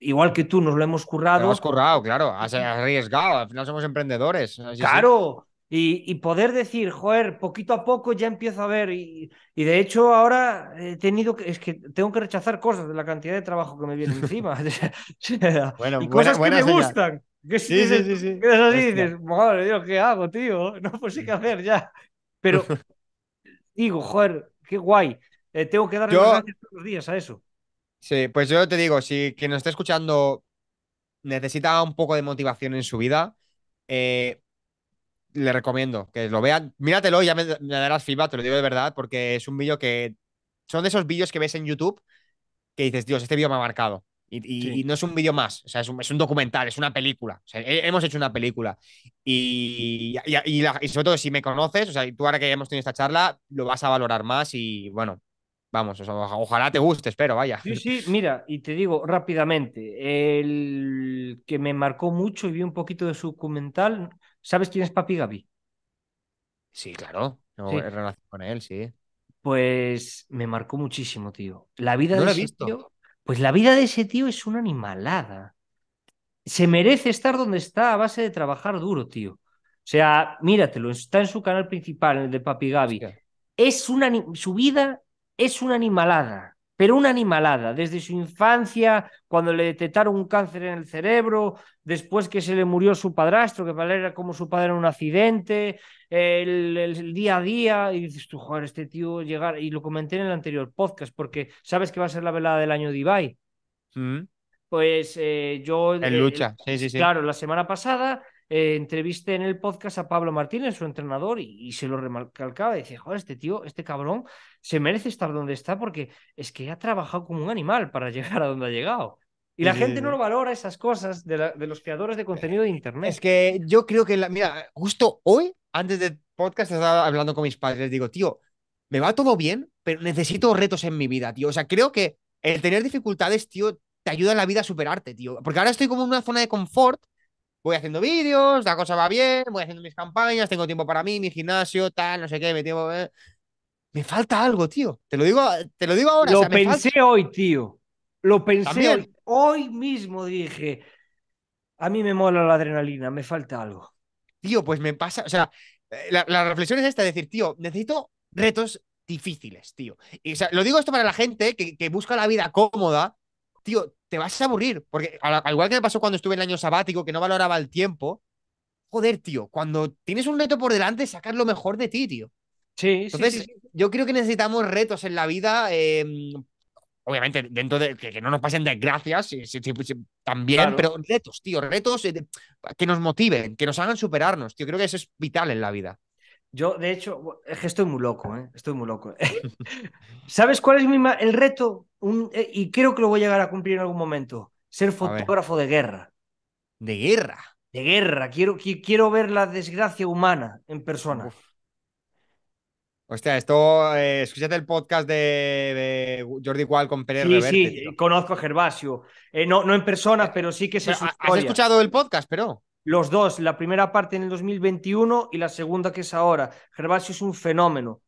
igual que tú, nos lo hemos currado. Lo has currado, claro, has arriesgado, al final somos emprendedores. claro, y, poder decir, joder, poquito a poco ya empiezo a ver. Y, de hecho, ahora he tenido que. Es que tengo que rechazar cosas de la cantidad de trabajo que me viene encima. bueno, y cosas que me gustan. Que sí, sí, sí, así dices, joder, ¿qué hago, tío? No, pues sí que hacer ya. Pero digo, joder, qué guay. Eh, tengo que darle gracias todos los días a eso. Sí, pues yo te digo, si quien nos está escuchando necesita un poco de motivación en su vida, eh, le recomiendo que lo vean. Míratelo y ya me, darás feedback, te lo digo de verdad, porque es un vídeo que. Son de esos vídeos que ves en YouTube que dices, Dios, este vídeo me ha marcado. Y, no es un vídeo más, o sea, es un, documental, es una película. O sea, hemos hecho una película. Y, sobre todo, si me conoces, o sea, tú ahora que hemos tenido esta charla, lo vas a valorar más y bueno, vamos, ojalá te guste, espero, vaya. Sí, sí, mira, y te digo rápidamente, el que me marcó mucho y vi un poquito de su documental. ¿Sabes quién es Papi Gaby? Sí, claro. No, En relación con él, sí. Pues me marcó muchísimo, tío. La vida de lo ese visto. tío. Pues la vida de ese tío es una animalada. Se merece estar donde está a base de trabajar duro, tío. O sea, míratelo, está en su canal principal, el de Papi Gaby. Es una, su vida es una animalada pero una animalada, desde su infancia, cuando le detectaron un cáncer en el cerebro, después que se le murió su padrastro, que para era como su padre en un accidente, el, día a día, y dices tú, joder, este tío llegar, y lo comenté en el anterior podcast, porque sabes que va a ser la velada del año de Ibai. Mm. Pues eh, yo... En eh, lucha, sí, sí, sí. Claro, la semana pasada eh, entreviste en el podcast a Pablo Martínez, su entrenador, y, se lo recalcaba. Decía, joder, este tío, este cabrón, se merece estar donde está porque es que ha trabajado como un animal para llegar a donde ha llegado. Y la gente no lo valora esas cosas de, los creadores de contenido de eh, Internet. Es que yo creo que, la, mira, justo hoy, antes del podcast, estaba hablando con mis padres. Les digo, tío, me va todo bien, pero necesito retos en mi vida, tío. O sea, creo que el tener dificultades, tío, te ayuda en la vida a superarte, tío. Porque ahora estoy como en una zona de confort voy haciendo vídeos, la cosa va bien, voy haciendo mis campañas, tengo tiempo para mí, mi gimnasio, tal, no sé qué, me tengo, eh. Me falta algo, tío. Te lo digo, te lo digo ahora. Lo pensé hoy, tío. Lo pensé hoy. mismo dije, a mí me mola la adrenalina, me falta algo. Tío, pues me pasa, o sea, eh, la, reflexión es esta, decir, tío, necesito retos difíciles, tío. Y lo digo esto para la gente que, que busca la vida cómoda tío, te vas a aburrir. Porque al, igual que me pasó cuando estuve en el año sabático, que no valoraba el tiempo, joder, tío, cuando tienes un reto por delante, sacas lo mejor de ti, tío. Sí, Entonces, sí, Entonces, yo creo que necesitamos retos en la vida. Em, obviamente, dentro de que, no nos pasen desgracias, también, pero retos, tío, retos eh, que nos motiven, que nos hagan superarnos, tío. Creo que eso es vital en la vida. Yo, de hecho, es que estoy muy loco, ¿eh? estoy muy loco. ¿Sabes cuál es mi el reto? Eh, y creo que lo voy a llegar a cumplir en algún momento. Ser fotógrafo de guerra. ¿De guerra? De guerra. Quiero, quiero ver la desgracia humana en persona. Hostia, esto, eh, escúchate el podcast de, Jordi Cual con Pérez sí, Sí, conozco a Gervasio. Eh, no, no en persona, pero sí que se. ¿Has escuchado el podcast, pero? los dos, la primera parte en el 2021 y la segunda que es ahora. Gervasio es un fenómeno.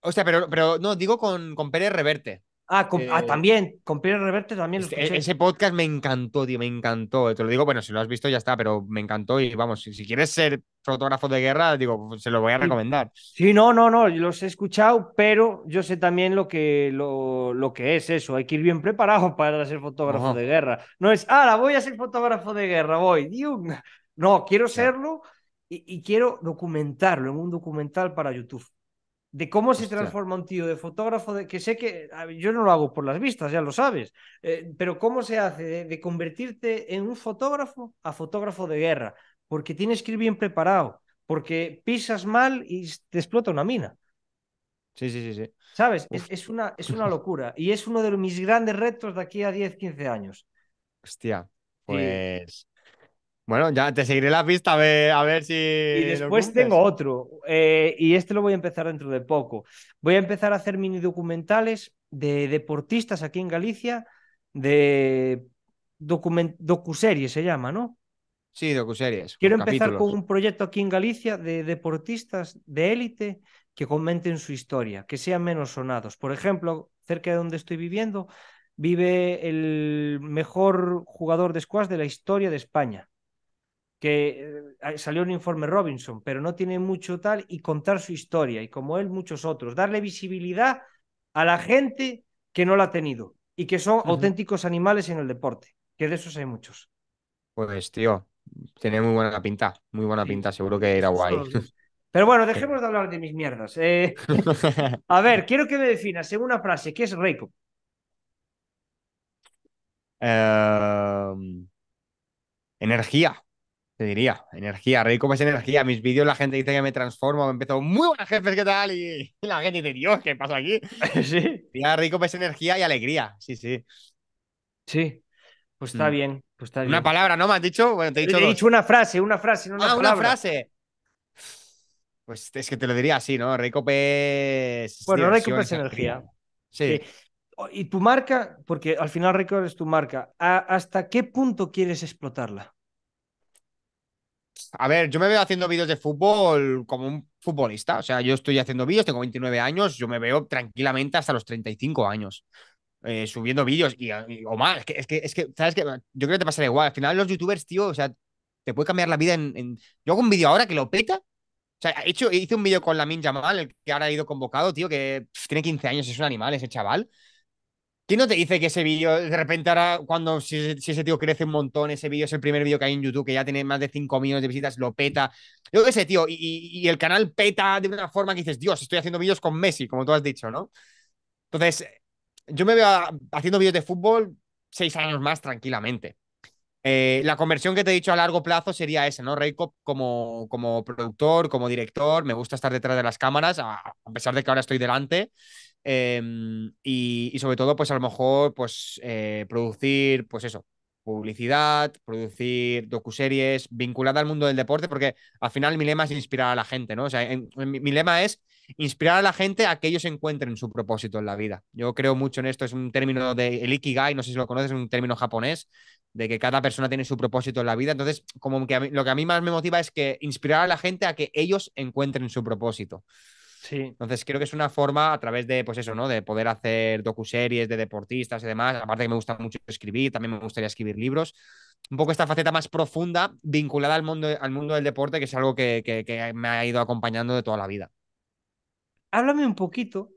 O sea, pero, pero no, digo con, con Pérez Reverte. Ah, ah eh, también, con Pérez Reverte también. Este, ese podcast me encantó, tío, me encantó. Te lo digo, bueno, si lo has visto ya está, pero me encantó y vamos, si, quieres ser fotógrafo de guerra, digo, se lo voy a recomendar. Sí, no, no, no, los he escuchado, pero yo sé también lo que, lo, lo que es eso. Hay que ir bien preparado para ser fotógrafo de guerra. No es, ah, voy a ser fotógrafo de guerra, voy. No, quiero serlo y, quiero documentarlo en un documental para YouTube. De cómo se transforma un tío de fotógrafo, de, que sé que yo no lo hago por las vistas, ya lo sabes, eh, pero cómo se hace de, convertirte en un fotógrafo a fotógrafo de guerra, porque tienes que ir bien preparado, porque pisas mal y te explota una mina. Sí, sí, sí, sí. ¿Sabes? Es, una, es una locura y es uno de mis grandes retos de aquí a 10, 15 años. Hostia, pues... Bueno, ya te seguiré la pista a ver, si. Y después tengo otro, eh, y este lo voy a empezar dentro de poco. Voy a empezar a hacer mini documentales de deportistas aquí en Galicia, de docuseries se llama, ¿no? Sí, docuseries. Quiero empezar con un proyecto aquí en Galicia de deportistas de élite que comenten su historia, que sean menos sonados. Por ejemplo, cerca de donde estoy viviendo, vive el mejor jugador de squash de la historia de España que eh, salió un informe Robinson, pero no tiene mucho tal, y contar su historia, y como él, muchos otros, darle visibilidad a la gente que no la ha tenido y que son auténticos animales en el deporte, que de esos hay muchos. Pues, tío, tiene muy buena pinta, muy buena pinta, seguro que era guay. Pero bueno, dejemos de hablar de mis mierdas. Eh. a ver, quiero que me definas en una frase, ¿qué es Reiko? Em, energía te diría, energía, Rico es energía. Mis vídeos la gente dice que me transformo, me empezó muy buenas jefes, ¿qué tal? Y, la gente dice, Dios, ¿qué pasa aquí? sí. Ya Rico es energía y alegría, sí, sí. Sí, pues está mm. bien, pues está bien. Una palabra, ¿no? ¿Me han dicho? Bueno, te he dicho, he dicho una frase, una frase, no una ah, una frase. Pues es que te lo diría así, ¿no? Rico es... Bueno, Rico energía. sí. Y tu marca, porque al final Rico es tu marca, ¿hasta qué punto quieres explotarla? a ver, yo me veo haciendo vídeos de fútbol como un futbolista. O sea, yo estoy haciendo vídeos, tengo 29 años, yo me veo tranquilamente hasta los 35 años. Eh, subiendo vídeos y, o más. Es que, es que, es que, ¿sabes que Yo creo que te pasará igual. Al final, los youtubers, tío, o sea, te puede cambiar la vida en. Yo hago un vídeo ahora que lo peta. O sea, hecho, hice un vídeo con la minja el que ahora ha ido convocado, tío, que tiene 15 años, es un animal ese chaval. ¿Quién no te dice que ese vídeo, de repente ahora, cuando si, ese tío crece un montón, ese vídeo es el primer vídeo que hay en YouTube, que ya tiene más de 5 millones de visitas, lo peta? Yo que sé, tío, y, el canal peta de una forma que dices, Dios, estoy haciendo vídeos con Messi, como tú has dicho, ¿no? Entonces, yo me veo haciendo vídeos de fútbol seis años más tranquilamente. Eh, la conversión que te he dicho a largo plazo sería esa, ¿no? Reiko como, como productor, como director, me gusta estar detrás de las cámaras, a pesar de que ahora estoy delante. Em, y, sobre todo, pues a lo mejor, pues eh, producir, pues eso, publicidad, producir docuseries vinculada al mundo del deporte, porque al final mi lema es inspirar a la gente, ¿no? O sea, mi, lema es inspirar a la gente a que ellos encuentren su propósito en la vida. Yo creo mucho en esto, es un término de el ikigai, no sé si lo conoces, es un término japonés, de que cada persona tiene su propósito en la vida. Entonces, como que lo que a mí más me motiva es que inspirar a la gente a que ellos encuentren su propósito. Sí. Entonces creo que es una forma a través de, pues eso, ¿no? De poder hacer docuseries de deportistas y demás. Aparte que me gusta mucho escribir, también me gustaría escribir libros. Un poco esta faceta más profunda vinculada al mundo, al mundo del deporte, que es algo que, me ha ido acompañando de toda la vida. Háblame un poquito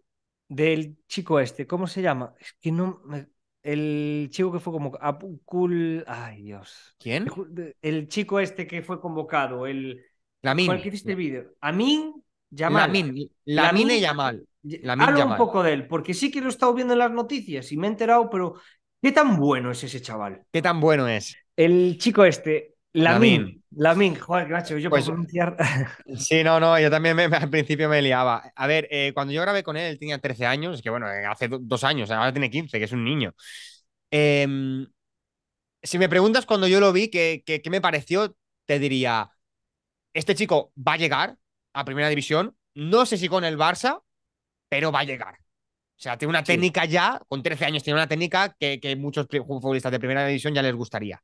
del chico este, ¿cómo se llama? que no El chico que fue convocado. Cool. Ay, Dios. ¿Quién? El, chico este que fue convocado. El. la ¿Cuál que hiciste el a mí Yamal. Lamin, y Yamal. un poco de él, porque sí que lo he estado viendo en las noticias y me he enterado, pero ¿qué tan bueno es ese chaval? ¿Qué tan bueno es? El chico este, Lamin. Lamin, joder, gracias, yo pues pronunciar. Sí, no, no, yo también al principio me liaba. A ver, eh, cuando yo grabé con él, tenía 13 años, es que bueno, eh, hace dos años, ahora tiene 15, que es un niño. Em, si me preguntas cuando yo lo vi, qué me pareció? Te diría, este chico va a llegar, a primera división. No sé si con el Barça, pero va a llegar. O sea, tiene una técnica ya, con 13 años tiene una técnica que, que muchos futbolistas de primera división ya les gustaría.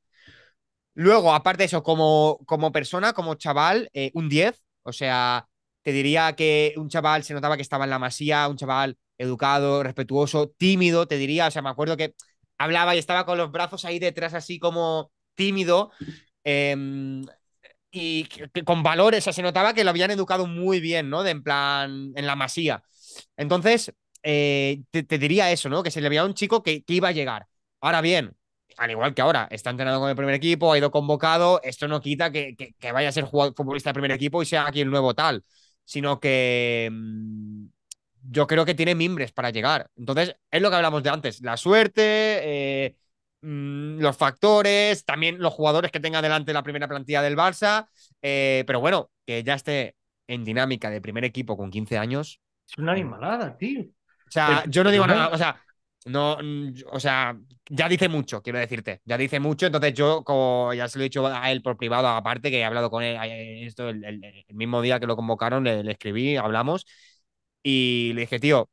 Luego, aparte de eso, como, como persona, como chaval, eh, un 10. O sea, te diría que un chaval se notaba que estaba en la masía, un chaval educado, respetuoso, tímido, te diría. O sea, me acuerdo que hablaba y estaba con los brazos ahí detrás, así como tímido. Eh, que, con valores, o sea, se notaba que lo habían educado muy bien, ¿no? De en plan, en la masía. Entonces, eh, te, diría eso, ¿no? Que se le veía un chico que, iba a llegar. Ahora bien, al igual que ahora, está entrenado con el primer equipo, ha ido convocado, esto no quita que, vaya a ser futbolista del primer equipo y sea aquí el nuevo tal, sino que mm, yo creo que tiene mimbres para llegar. Entonces, es lo que hablamos de antes, la suerte, eh, Mm, los factores, también los jugadores que tenga delante la primera plantilla del Barça. Eh, pero bueno, que ya esté en dinámica de primer equipo con 15 años. Es una mm. animalada, tío. O sea, yo no digo nada, o sea, no, mm, o sea, ya dice mucho, quiero decirte, ya dice mucho, entonces yo, como ya se lo he dicho a él por privado, aparte que he hablado con él esto el, mismo día que lo convocaron, le escribí, hablamos, y le dije, tío,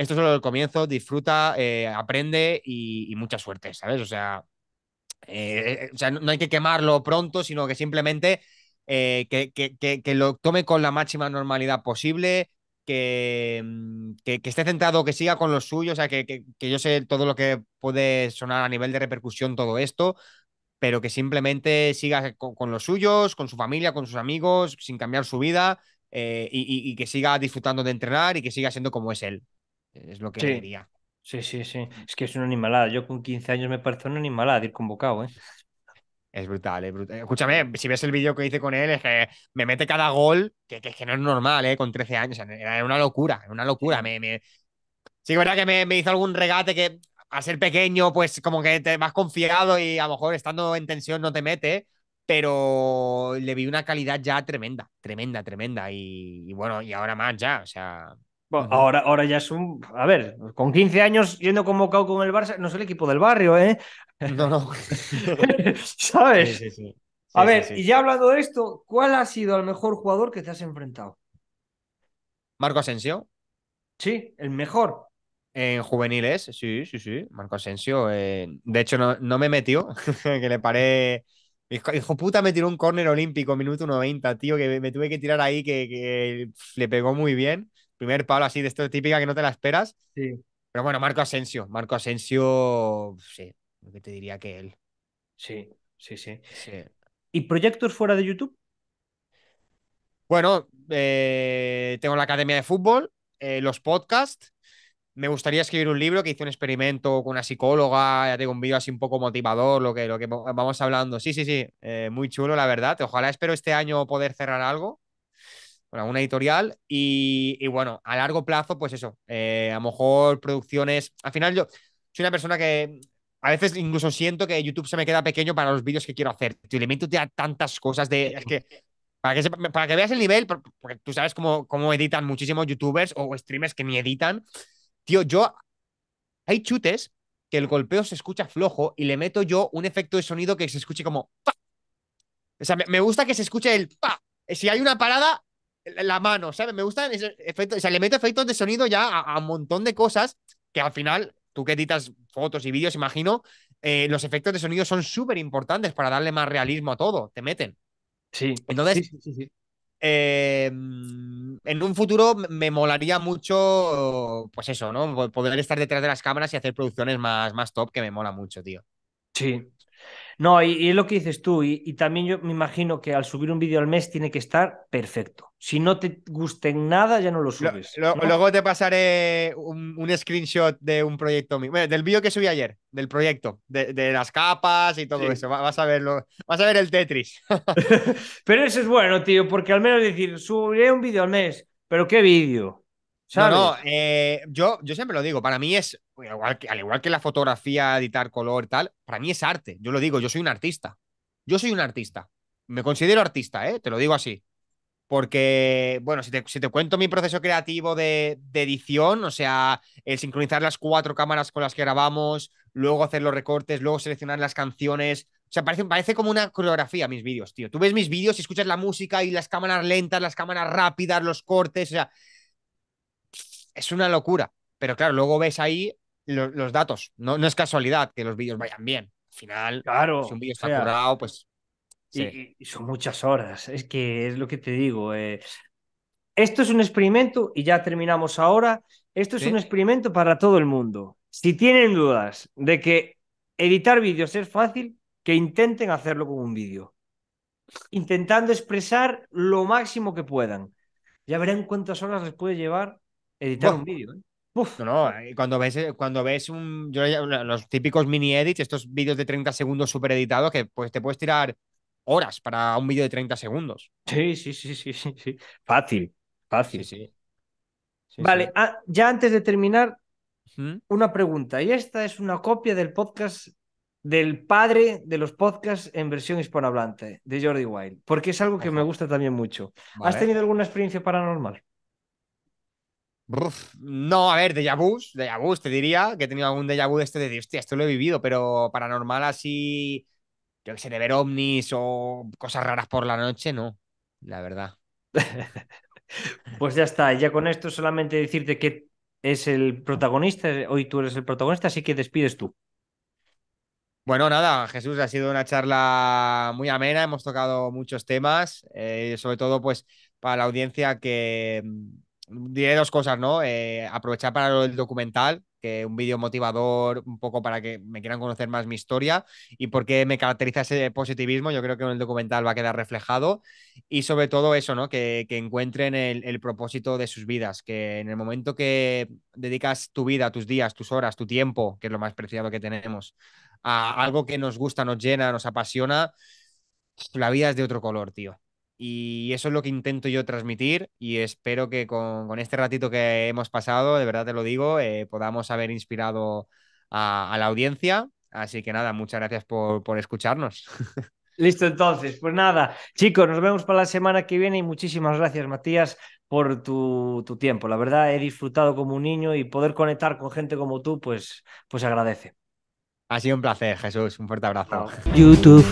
esto es solo el comienzo, disfruta, eh, aprende y, mucha suerte, ¿sabes? O sea, eh, eh, o sea, no hay que quemarlo pronto, sino que simplemente que, que, lo tome con la máxima normalidad posible, que, mm, esté centrado, que siga con lo suyo, o sea, que, yo sé todo lo que puede sonar a nivel de repercusión todo esto, pero que simplemente siga con, los suyos, con su familia, con sus amigos, sin cambiar su vida. y que siga disfrutando de entrenar y que siga siendo como es él. Es lo que diría. Sí, sí, sí. Es que es una animalada. Yo con 15 años me parece una animalada ir convocado, ¿eh? Es brutal, es brutal. Escúchame, si ves el vídeo que hice con él, es que me mete cada gol, que, que, que no es normal, ¿eh? Con 13 años. era una locura, una locura. Me, me... Sí, que verdad que me, me, hizo algún regate que al ser pequeño, pues como que te vas confiado y a lo mejor estando en tensión no te mete, pero le vi una calidad ya tremenda, tremenda, tremenda. Y, y bueno, y ahora más ya, o sea, ahora, ahora ya es un. A ver, con 15 años yendo convocado con el Barça, no es el equipo del barrio, ¿eh? No, no. ¿Sabes? a ver, y ya hablando de esto, ¿cuál ha sido el mejor jugador que te has enfrentado? Marco Asensio. Sí, el mejor. En juveniles, sí, sí, sí. Marco Asensio. Eh, de hecho, no, no me metió, que le paré. Hijo, puta, me tiró un córner olímpico, minuto 90, tío, que me tuve que tirar ahí, que, que le pegó muy bien primer palo así de esto típica que no te la esperas. Sí. Pero bueno, Marco Asensio. Marco Asensio, sí, lo que te diría que él. Sí, sí, sí. ¿Y proyectos fuera de YouTube? Bueno, eh, tengo la Academia de Fútbol, eh, los podcasts. Me gustaría escribir un libro que hice un experimento con una psicóloga, ya tengo un vídeo así un poco motivador, lo que, lo que vamos hablando. Sí, sí, sí, eh, muy chulo, la verdad. Ojalá espero este año poder cerrar algo bueno, una editorial y, bueno, a largo plazo, pues eso, eh, a lo mejor producciones, al final yo soy una persona que a veces incluso siento que YouTube se me queda pequeño para los vídeos que quiero hacer, Te le meto ya tantas cosas de, es que, para que, para que veas el nivel, porque tú sabes cómo, cómo editan muchísimos youtubers o streamers que ni editan, tío, yo, hay chutes que el golpeo se escucha flojo y le meto yo un efecto de sonido que se escuche como, o sea, me, me gusta que se escuche el, si hay una parada, la mano, ¿sabes? Me gustan esos efectos, o sea, le meto efectos de sonido ya a, un montón de cosas que al final, tú que editas fotos y vídeos, imagino, eh, los efectos de sonido son súper importantes para darle más realismo a todo, te meten. Sí. Entonces, em, en un futuro me molaría mucho, pues eso, ¿no? Poder estar detrás de las cámaras y hacer producciones más, más top, que me mola mucho, tío. Sí, no, y, es lo que dices tú, y, también yo me imagino que al subir un vídeo al mes tiene que estar perfecto. Si no te gusten nada, ya no lo subes. Luego te pasaré un, screenshot de un proyecto del vídeo que subí ayer, del proyecto, de, las capas y todo eso. Vas a verlo, vas a ver el Tetris. pero eso es bueno, tío, porque al menos decir, subiré un vídeo al mes, pero ¿qué vídeo? No, no, eh, yo, yo siempre lo digo, para mí es, al igual que la fotografía, editar color, tal, para mí es arte, yo lo digo, yo soy un artista, yo soy un artista, me considero artista, ¿eh? te lo digo así, porque, bueno, si te, cuento mi proceso creativo de, edición, o sea, el sincronizar las cuatro cámaras con las que grabamos, luego hacer los recortes, luego seleccionar las canciones. O sea, parece, parece como una coreografía mis vídeos, tío. Tú ves mis vídeos y escuchas la música y las cámaras lentas, las cámaras rápidas, los cortes, o sea, es una locura. Pero claro, luego ves ahí los datos. No, es casualidad que los vídeos vayan bien. Al final, claro, si un vídeo está curado, pues. Sí. son muchas horas. Es que es lo que te digo. Eh, esto es un experimento, y ya terminamos ahora. Esto es un experimento para todo el mundo. Si tienen dudas de que editar vídeos es fácil, que intenten hacerlo con un vídeo. Intentando expresar lo máximo que puedan. Ya verán cuántas horas les puede llevar Editar un vídeo, ¿eh? no, no, eh, cuando ves, eh, cuando ves un, los típicos mini edits, estos vídeos de 30 segundos super editados, que pues te puedes tirar horas para un vídeo de 30 segundos. Sí, sí, sí, sí, sí, sí. Fácil, fácil. Sí, vale, ah, ya antes de terminar, una pregunta. Y esta es una copia del podcast del padre de los podcasts en versión hispanohablante, de Jordi Wild, porque es algo que me gusta también mucho. ¿Has tenido alguna experiencia paranormal? no, a ver, de vu, de vu te diría que he tenido algún déjà vu de este de, hostia, esto lo he vivido, pero paranormal así, yo que sé, de ver ovnis o cosas raras por la noche, no, la verdad. pues ya está, ya con esto solamente decirte que es el protagonista, hoy tú eres el protagonista, así que despides tú. Bueno, nada, Jesús, ha sido una charla muy amena, hemos tocado muchos temas, eh, sobre todo pues para la audiencia que diré dos cosas, ¿no? Eh, aprovechar para el documental, que un vídeo motivador, un poco para que me quieran conocer más mi historia y por qué me caracteriza ese positivismo. Yo creo que en el documental va a quedar reflejado. Y sobre todo eso, ¿no? Que, encuentren el, el, propósito de sus vidas, que en el momento que dedicas tu vida, tus días, tus horas, tu tiempo, que es lo más preciado que tenemos, a algo que nos gusta, nos llena, nos apasiona, la vida es de otro color, tío. Y eso es lo que intento yo transmitir y espero que con, este ratito que hemos pasado, de verdad te lo digo, eh, podamos haber inspirado a, la audiencia. Así que nada, muchas gracias por, escucharnos. Listo, entonces. Pues nada, chicos, nos vemos para la semana que viene y muchísimas gracias, Matías, por tu, tiempo. La verdad, he disfrutado como un niño y poder conectar con gente como tú, pues, pues agradece. Ha sido un placer, Jesús. Un fuerte abrazo. YouTube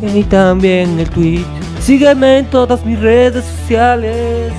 y también el Twitch. Sígueme en todas mis redes sociales.